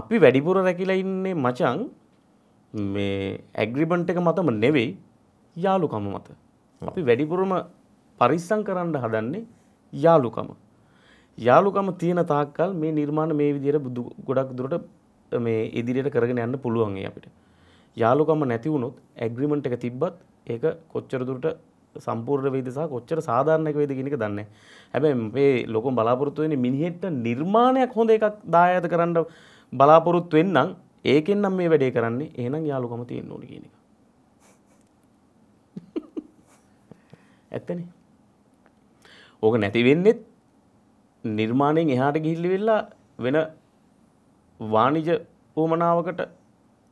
අපි වැඩිපුර රැකිලා ඉන්නේ මචන් මේ ඇග්‍රිබන්ට් එක මතම නෙවෙයි යාළුකම මත අපි වැඩිපුරම පරිස්සම් කරන්න හදන්නේ යාළුකම යාළුකම තියෙන තාක්කල් මේ නිර්මාණ මේ විදිහට බුදු ගොඩක් දුරට මේ ඉදිරියට කරගෙන යන්න පුළුවන් ඒ අපිට යාළුකම නැති වුණොත් ඇග්‍රිමන්ට් එක තිබ්බත් ඒක කොච්චර දුරට සම්පූර්ණ වෙයිද සහ කොච්චර සාධාරණක වෙයිද කියන එක දන්නේ හැබැයි මේ ලොකම බලාපොරොත්තු වෙන්නේ මිනිහෙට නිර්මාණයක් හොඳ එකක් දායාද කරන්න බලාපොරොත්තු වෙන්නම් ඒකෙන් නම් මේ වැඩේ කරන්නේ එහෙනම් යාළුකම තියෙන්න ඕනේ කියන එක ඇත්තනේ ඕක නැති වෙන්නෙත් නිර්මාණයෙන් එහාට ගිහිල්ලි වෙලා වෙන වාණිජ වුමනාවකට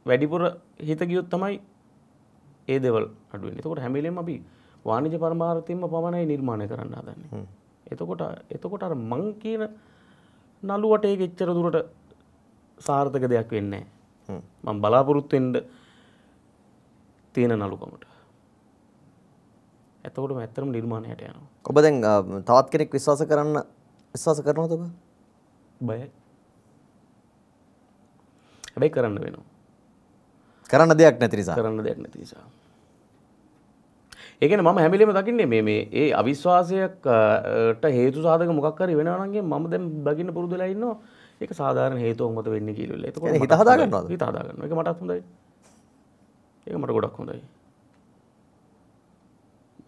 වැඩිපුර හිත ගියොත් තමයි ඒ දෙවල් අඩුවෙන්නේ. එතකොට හැම වෙලෙම අපි වාණිජ පරමාර්ථයෙන්ම පමණයි නිර්මාණය කරන්න හදන්නේ. එතකොට එතකොට අර මං කියන නළුවට ඒක එච්චර දුරට සාර්ථක දෙයක් වෙන්නේ නැහැ. මම බලාපොරොත්තු වෙන්න තියෙන නළුකමට. එතකොටම ඇත්තටම නිර්මාණයට යනවා. ඔබ දැන් තවත් කෙනෙක් විශ්වාස කරන්න විශ්වාස කරනවද ඔබ? බයයි. හැබැයි කරන්න වෙනවා. කරන්න දෙයක් නැති නිසා. කරන්න දෙයක් නැති නිසා. ඒකන ම හැමිලිම දකින්නේ මේ මේ ඒ අවිශ්වාසයක්ට හේතු සාධක මොක්කර වෙනනගේ ම දැම් බගින්න පුරුදුලයින්න එක සාධාරන හේතුව මත වෙන්න කිල්ල හිත හදාගන්න හිත හදාගන්න එක මටත් හොඳයි ඒක මට ගොඩක් හොඳයි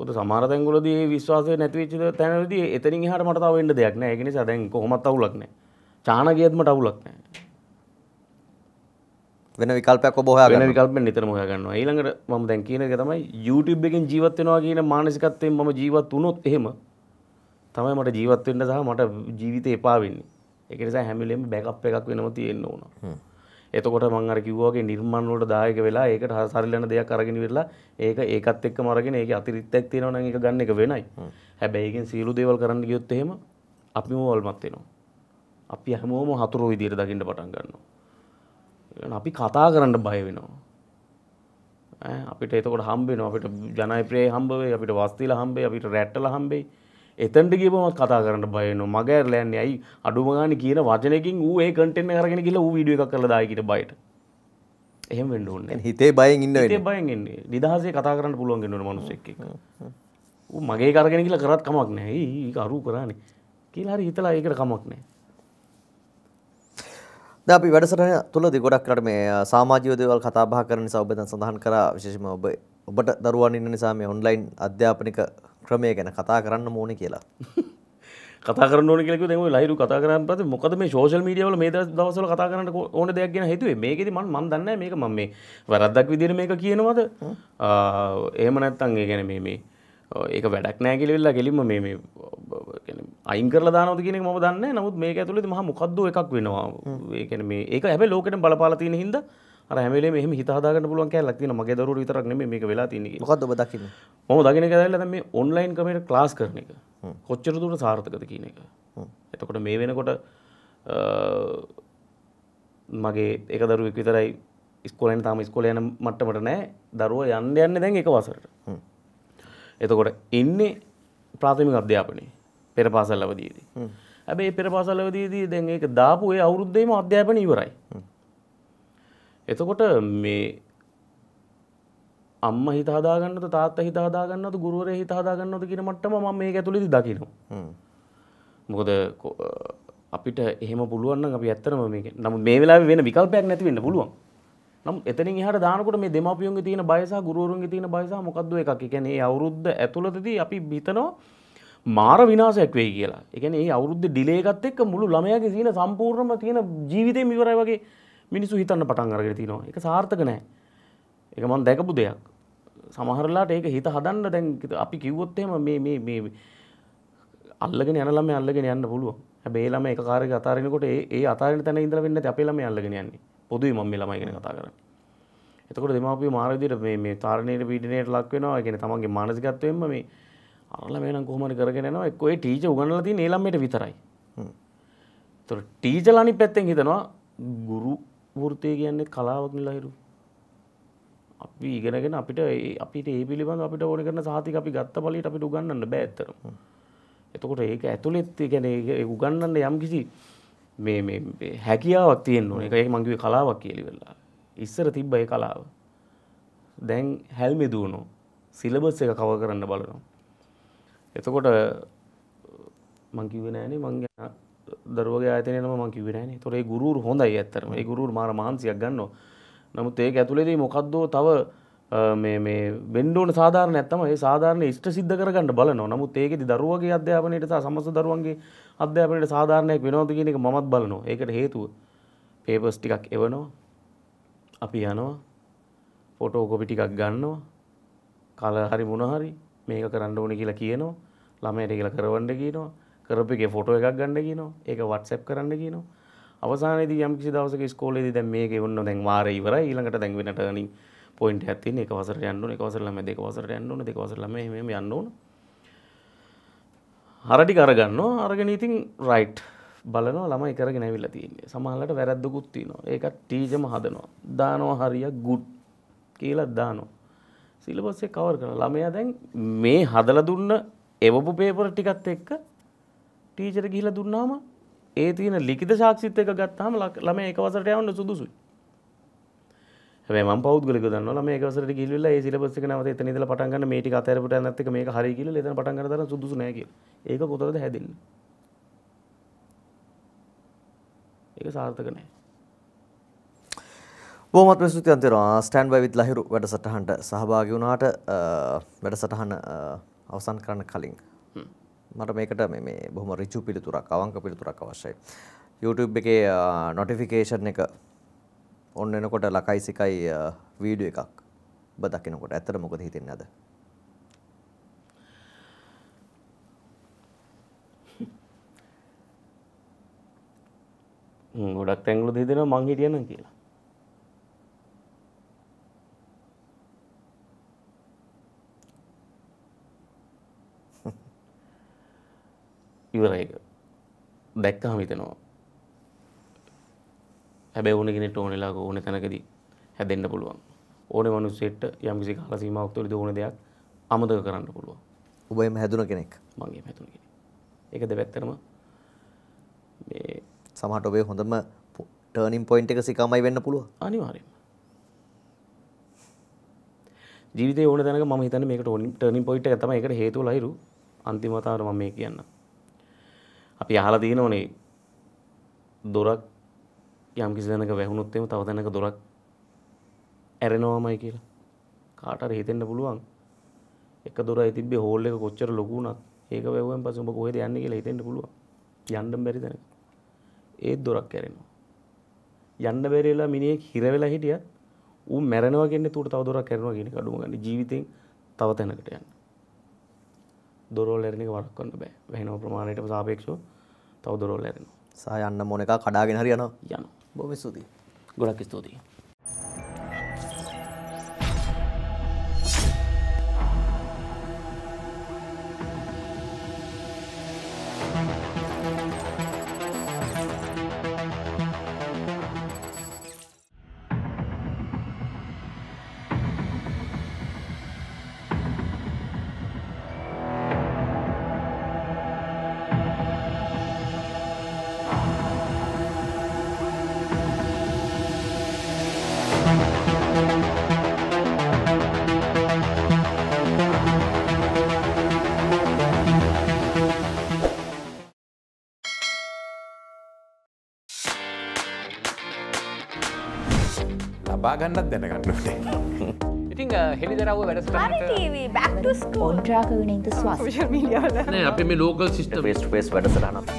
ොද සමාරතැංගුලද විශ්වාසය නැතිවිච තැනද එතනින් හට මටතාව වෙන්න දෙයක් නෑ එකනි සැදැන් කොමත් අවුලක්න චානගේත්ම ටවුලක්නෑ වෙන විකල්පයක් ඔබ හොයාගෙන වෙන විකල්පෙන් නිතරම හොයාගන්නවා. ඊළඟට මම දැන් කියන එක තමයි YouTube එකෙන් ජීවත් වෙනවා කියන මානසිකත්වයෙන් මම ජීවත් වුණොත් එහෙම තමයි මට ජීවත් වෙන්න සහ මට ජීවිතේ එපා වෙන්නේ. ඒක නිසා හැම වෙලෙම බෑකප් එකක් වෙනම තියෙන්න ඕන. එතකොට මම අර කිව්වා වගේ නිර්මාණ වලට දායක වෙලා ඒකට සරිලන දෙයක් අරගෙන ඉවරලා ඒක ඒකත් එක්කම අරගෙන ඒකේ අතිරික්තයක් තියෙනවා නම් ඒක ගන්න එක වෙනයි. හැබැයි ඒකෙන් සියලු දේවල් කරන්න ගියොත් එහෙම අපිම වල්මත් වෙනවා. අපි හැමෝම හතුරු විදියට දකින්න පටන් ගන්නවා. අපි කතා කරන්න බය වෙනවා. අපිට එතකොට හම්බෙන අපිට ජනයිප්‍රේ හම්බවේ අපිට වස්තිල හම්බේ අපිට රැට්ටල හම්බේ එතන්ට ගේපමත් කතා කරන්න බයන මගේර ලෑන්නේ ඇයි අඩුමගාන කියන වචනකින් වූ ඒ කටෙන් කරගෙන කියලා වූ විඩිය එකක් කළ දායකට බයිට එහෙම වෙන්න ඕන්න හිතේ බයින් ඉන්න බයන්නේ නිදහසේ කතා කරන්න පුළුවන්ගෙන මනුසෙක් මගේ කරගෙන කියලා කරත් කමක් නෑ අරු කරන්නේ කියලා හරි හිතලා ඒකට කමක් නෑ අපි වැඩසටහන තුලදී ගොඩක් කරට මේ සමාජීය දේවල් කතා බහ කරන නිසා ඔබ දැන් සඳහන් කරා විශේෂයෙන්ම ඔබ ඔබට දරුවන් ඉන්න නිසා මේ ඔන්ලයින් අධ්‍යාපනික ක්‍රමය ගැන කතා කරන්න ඕනේ කියලා. කතා කරන්න ඕනේ කියලා කිව්වද එහම ලයිරු කතා කරන්න පස්සේ මොකද මේ සෝෂල් මීඩියා වල මේ දවස්වල කතා කරන්න ඕන දෙයක් ගැන හිතුවේ. මේකෙදි මම මම දන්නේ නැහැ මේක මම මේ වැරද්දක් විදියට මේක කියනවද? එහෙම නැත්නම් ඒ කියන්නේ මේ මේ ඒක වැඩක් නෑ කිලිවෙල්ලා කෙලින්ම මේ අයින් කරලා දානවද කියන එක මම දන්නේ නමුත් මේක ඇතුළේ මහා මොකද්ද එකක් වෙනවා ඒ කියන්නේ මේ ඒක හැබැයි ලෝකෙට බලපාලා තියෙන හින්දා අර හැම වෙලේම එහෙම හිත හදා ගන්න පුළුවන් කැලක් තියෙනවා මගේ දරුවෝ විතරක් නෙමෙයි මේක වෙලා තියෙන්නේ කියලා මොකද්ද ඔබ දකින්නේ මම දකින්න කැදල්ලා දැන් මේ ඔන්ලයින් ක්‍රමයට ක්ලාස් කරන එක කොච්චර දුරට සාර්ථකද කියන එක එතකොට මේ වෙනකොට මගේ එක දරුවෙක් විතරයි ඉස්කෝලෙන් තාම ඉස්කෝලේ යන මට්ටමට නෑ දරුවෝ යන්න යන්නේ දැන් එක වසරට එතකොට ඉන්නේ ප්‍රාථමික අධ්‍යාපනයේ පෙර පාසල් අවධියේදී. හැබැයි පෙර පාසල් අවධියේදී දැන් ඒක දාපු ඒ අවුරුද්දේම අධ්‍යාපනය ඉවරයි. එතකොට මේ අම්ම හිත හදාගන්නද තාත්තා හිත හදාගන්නද ගුරුවරයා හිත හදාගන්නද කියන මට්ටම මම මේක ඇතුළේදී දකිනවා. මොකද අපිට එහෙම පුළුවන් නම් අපි ඇත්තටම මේක නමුත් මේ වෙලාවේ වෙන විකල්පයක් නැති වෙන්න පුළුවන්. නම් එතනින් එහට දානකොට මේ දෙමපියුන්ගේ තියෙන බයසහ ගුරුවරුන්ගේ තියෙන බයසහ මොකක්ද එකක් කියන්නේ ඒ අවුරුද්ද ඇතුළතදී අපි හිතනවා මාර විනාශයක් වෙයි කියලා. ඒ කියන්නේ මේ අවුරුද්ද ඩිලේ එකත් එක්ක මුළු ළමයාගේ තියෙන සම්පූර්ණම තියෙන ජීවිතේම ඉවරයි වගේ මිනිස්සු හිතන්න පටන් අරගෙන තිනවා. ඒක සාර්ථක නෑ. ඒක මම දැකපු දෙයක්. සමහරලාට ඒක හිත හදන්න දැන් අපි කිව්වොත් එහෙම මේ මේ මේ අල්ලගෙන යන ළමයා අල්ලගෙන යන්න පුළුවන්. හැබැයි ඒ ළමයා එක කාර්යයක අතාරිනකොට ඒ ඒ අතාරින තැන ඉඳලා වෙන්නේ නැති අපේ ළමයා අල්ලගෙන යන්නේ. පොදුයි මම මේ ළමයි ගැන කතා කරන්නේ එතකොට දෙමාපියෝ මාර විදිහට මේ මේ තාරණීය පීඩනයට ලක් වෙනවා ඒ කියන්නේ තමන්ගේ මානසිකත්වයෙන්ම මේ අර ළමයා නම් කොහොම හරි කරගෙන යනවා එක්කෝ ඒ ටීචර් උගන්වලා තියෙන ඒ ළමයට විතරයි හ්ම් එතකොට ටීචර්ලා අනිත් පැත්තෙන් හිතනවා ගුරු වෘත්තිය කියන්නේ කලාවක් නිලහිරු අපි ඉගෙනගෙන අපිට අපිට ඒ පිළිබඳ අපිට ඕන කරන සාතික අපි ගත්ත බලයට අපිට උගන්නන්න බෑ ඇත්තටම. එතකොට ඒක ඇතුළෙත් ඒ කියන්නේ උගන්නන්න යම්කිසි මේ හැකියාවක් තියෙන් ඕන එක මංගේ කලාවක් කියලි වෙල්ලා ඉස්සර තිබ්බයි කලාව දැන් හැල්මි දුණු සිලබස් එක කව කරන්න බලනවා එතකොට මංකිවනෑනේ මං දරුවගේ ආතනම මංකිවනෑන තොරේ ගුරුර හොඳයි ඇත්තරම ඒ ගුරුර මාර මාන්සියක් ගන්නවා නමුත් ඒක ඇතුළෙදී මොකක්දෝ තව මේ වෙන්ඩෝන සාධාරණ ඇත්තම ඒ සාධාරණ ෂ්ට සිද්ධ කරගන්න බලන නමුත් ඒකෙති දරුවගේ අධ්‍යාපනයට සමස දරුවන්ගේ අධ්‍යාපනයට සාධාරණයක් වෙනෝද කියන එක මත් බලනවා ඒකට හේතුව පේපස් ටිකක් එවනවා අපි යනවා ෆොටෝ කොපි ටිකක් ගන්නවා කල හරි මොනහරි මේක කරන්න ඕන කියලා කියනවා ළමයට කියලා කරවන්න කියනවා කරපගේ ෆොටෝ එකක් ගන්න කියනවා ඒක වට්සැප් කරන්න කියනවා අවසානයේදී යම්කිසි දවසක ඉස්කෝලේදී දැන් මේක වුණා දැන් වාරය ඉවරයි ඊළඟට දැන් වෙන ටර්නින් පොයින්ට ඇතින් එක වසර යන්න එක වසර ළම දෙක වසර යන්න ඕන දෙක වසර ළම එහෙම යන්න ඕන හරටි කරගන්නවා අරගෙන ඉතින් රයිට් බලනවා ළමයි කරගෙන ඇවිල්ලා තියෙන්නේ සමහරවිට වැරද්දකුත් තියෙනවා ඒකත් ටීචර්ම හදනවා දානවා හරියක් good කියලා දානවා සිලබස් එක කවර් කරන ළමයා දැන් මේ හදලා දුන්න එවපු පේපර් ටිකත් එක්ක ටීචර් ගිහිලා දුන්නාම ඒ තියෙන ලිඛිත සාක්ෂිත් එක ගත්තාම ළමයා එක වසරට යවන්න සුදුසුයි හැම පෞද්ගලක දන්න මේ එකසට කිල්ල ඒ සිලබස්සක නවත එතන ඉදල පටන්ගන්න මේටි අතරපට නැතික මේ හරි කිල්ල එතන පටන් කරන සුදුසු නැක ඒක කොතරද හැදින්න ඒක සාර්ථක නෑ බොහොමත්ම ස්තුති අන්තිරවා ස්ටෑන්ඩ් බයි විත් ලහිරු වැඩසටහනට සහභාගී වුණාට වැඩසටහන අවසන් කරන්න කලින් මට මේකට මේ බොහොම ඍජු පිළිතුරක් අවංක පිළිතුරක් අවශ්‍යයි YouTube එකේ නොටිෆිකේෂන් එක ඔන්න එනකොට ලකයි සිකයි වීඩියෝ එකක් ඔබ දකිනකොට ඇත්තට මොකද හිතෙන්නේ අද? ගොඩක් තැන්වල හිතෙනවා මං හිටියනම් කියලා. ඉවරයි. දැක්කම හිතෙනවා හැබැ ඕනගෙන ඕනෙලා ඕන තැනකදී හැදෙන්න්න පුළුවන් ඕන මනුස්සෙට යම්කිසි කාල සීමාවක්තුරි ඕන දෙයක් අමතක කරන්න පුළුවන් ඔබයම හැදුන කෙනෙක් මගේ හැතුන කෙනෙ එක දෙපැත්තරම සමහට ඔබේ හොඳම ටර්නිම් පොයින්් එක සිකාමයි වෙන්න පුළුව අනිවාරය ජීවිත ඕන තැන ම හිතන මේක ටෝනිම් ටර්නිම් පොයිට් තම එකට හේතු ලයිරු අන්තිමතාර මම මේ කියන්න අපි අහලා තියෙන ඕනේ දොරක් යම් කිසි දැනක වැහුණොත්තෙම තව දැනක දොරක් ඇරෙනවාමයි කියලා කාටර හිතෙන්න්න පුළුවන් එක දොර තිබේ හෝල් එක කොච්චර ලොකුණත් ඒක වැැවෙන් පසුම කොහෙද යන්න කියලා හිතෙන්ට පුළුව යන්ඩම් බැරි දැනක ඒත් දොරක් ඇරෙනවා යන්න බැරිලා මිනිෙක් හිරවෙලා හිටිය ඌ මැරෙනවාගෙන්න්න තුට තව දොරක් කරනවා ගෙන කඩුම ගන්න ජීවිතෙන් තව තැනකට යන්න දොරෝල් ඇරණක වරක්කන්න බෑ වැහෙනව ප්‍රමාණයට සාපේක්ෂෝ තව දොරෝල් ඇරෙනවා සා යන්න මොනක කඩාගෙන හරි යනවා යනවා Bobby Sudi. Gorak Studio. දැනගන්නත් දැනගන්නට. ඉතිං හෙළිදරව වැඩ බැක්ස්කෝන්ට්‍රාක වනින්ද ස්වාශ මිිය අපේ මේ ලෝකල් සිිට ේස්ට පේස් වැඩසරනත්.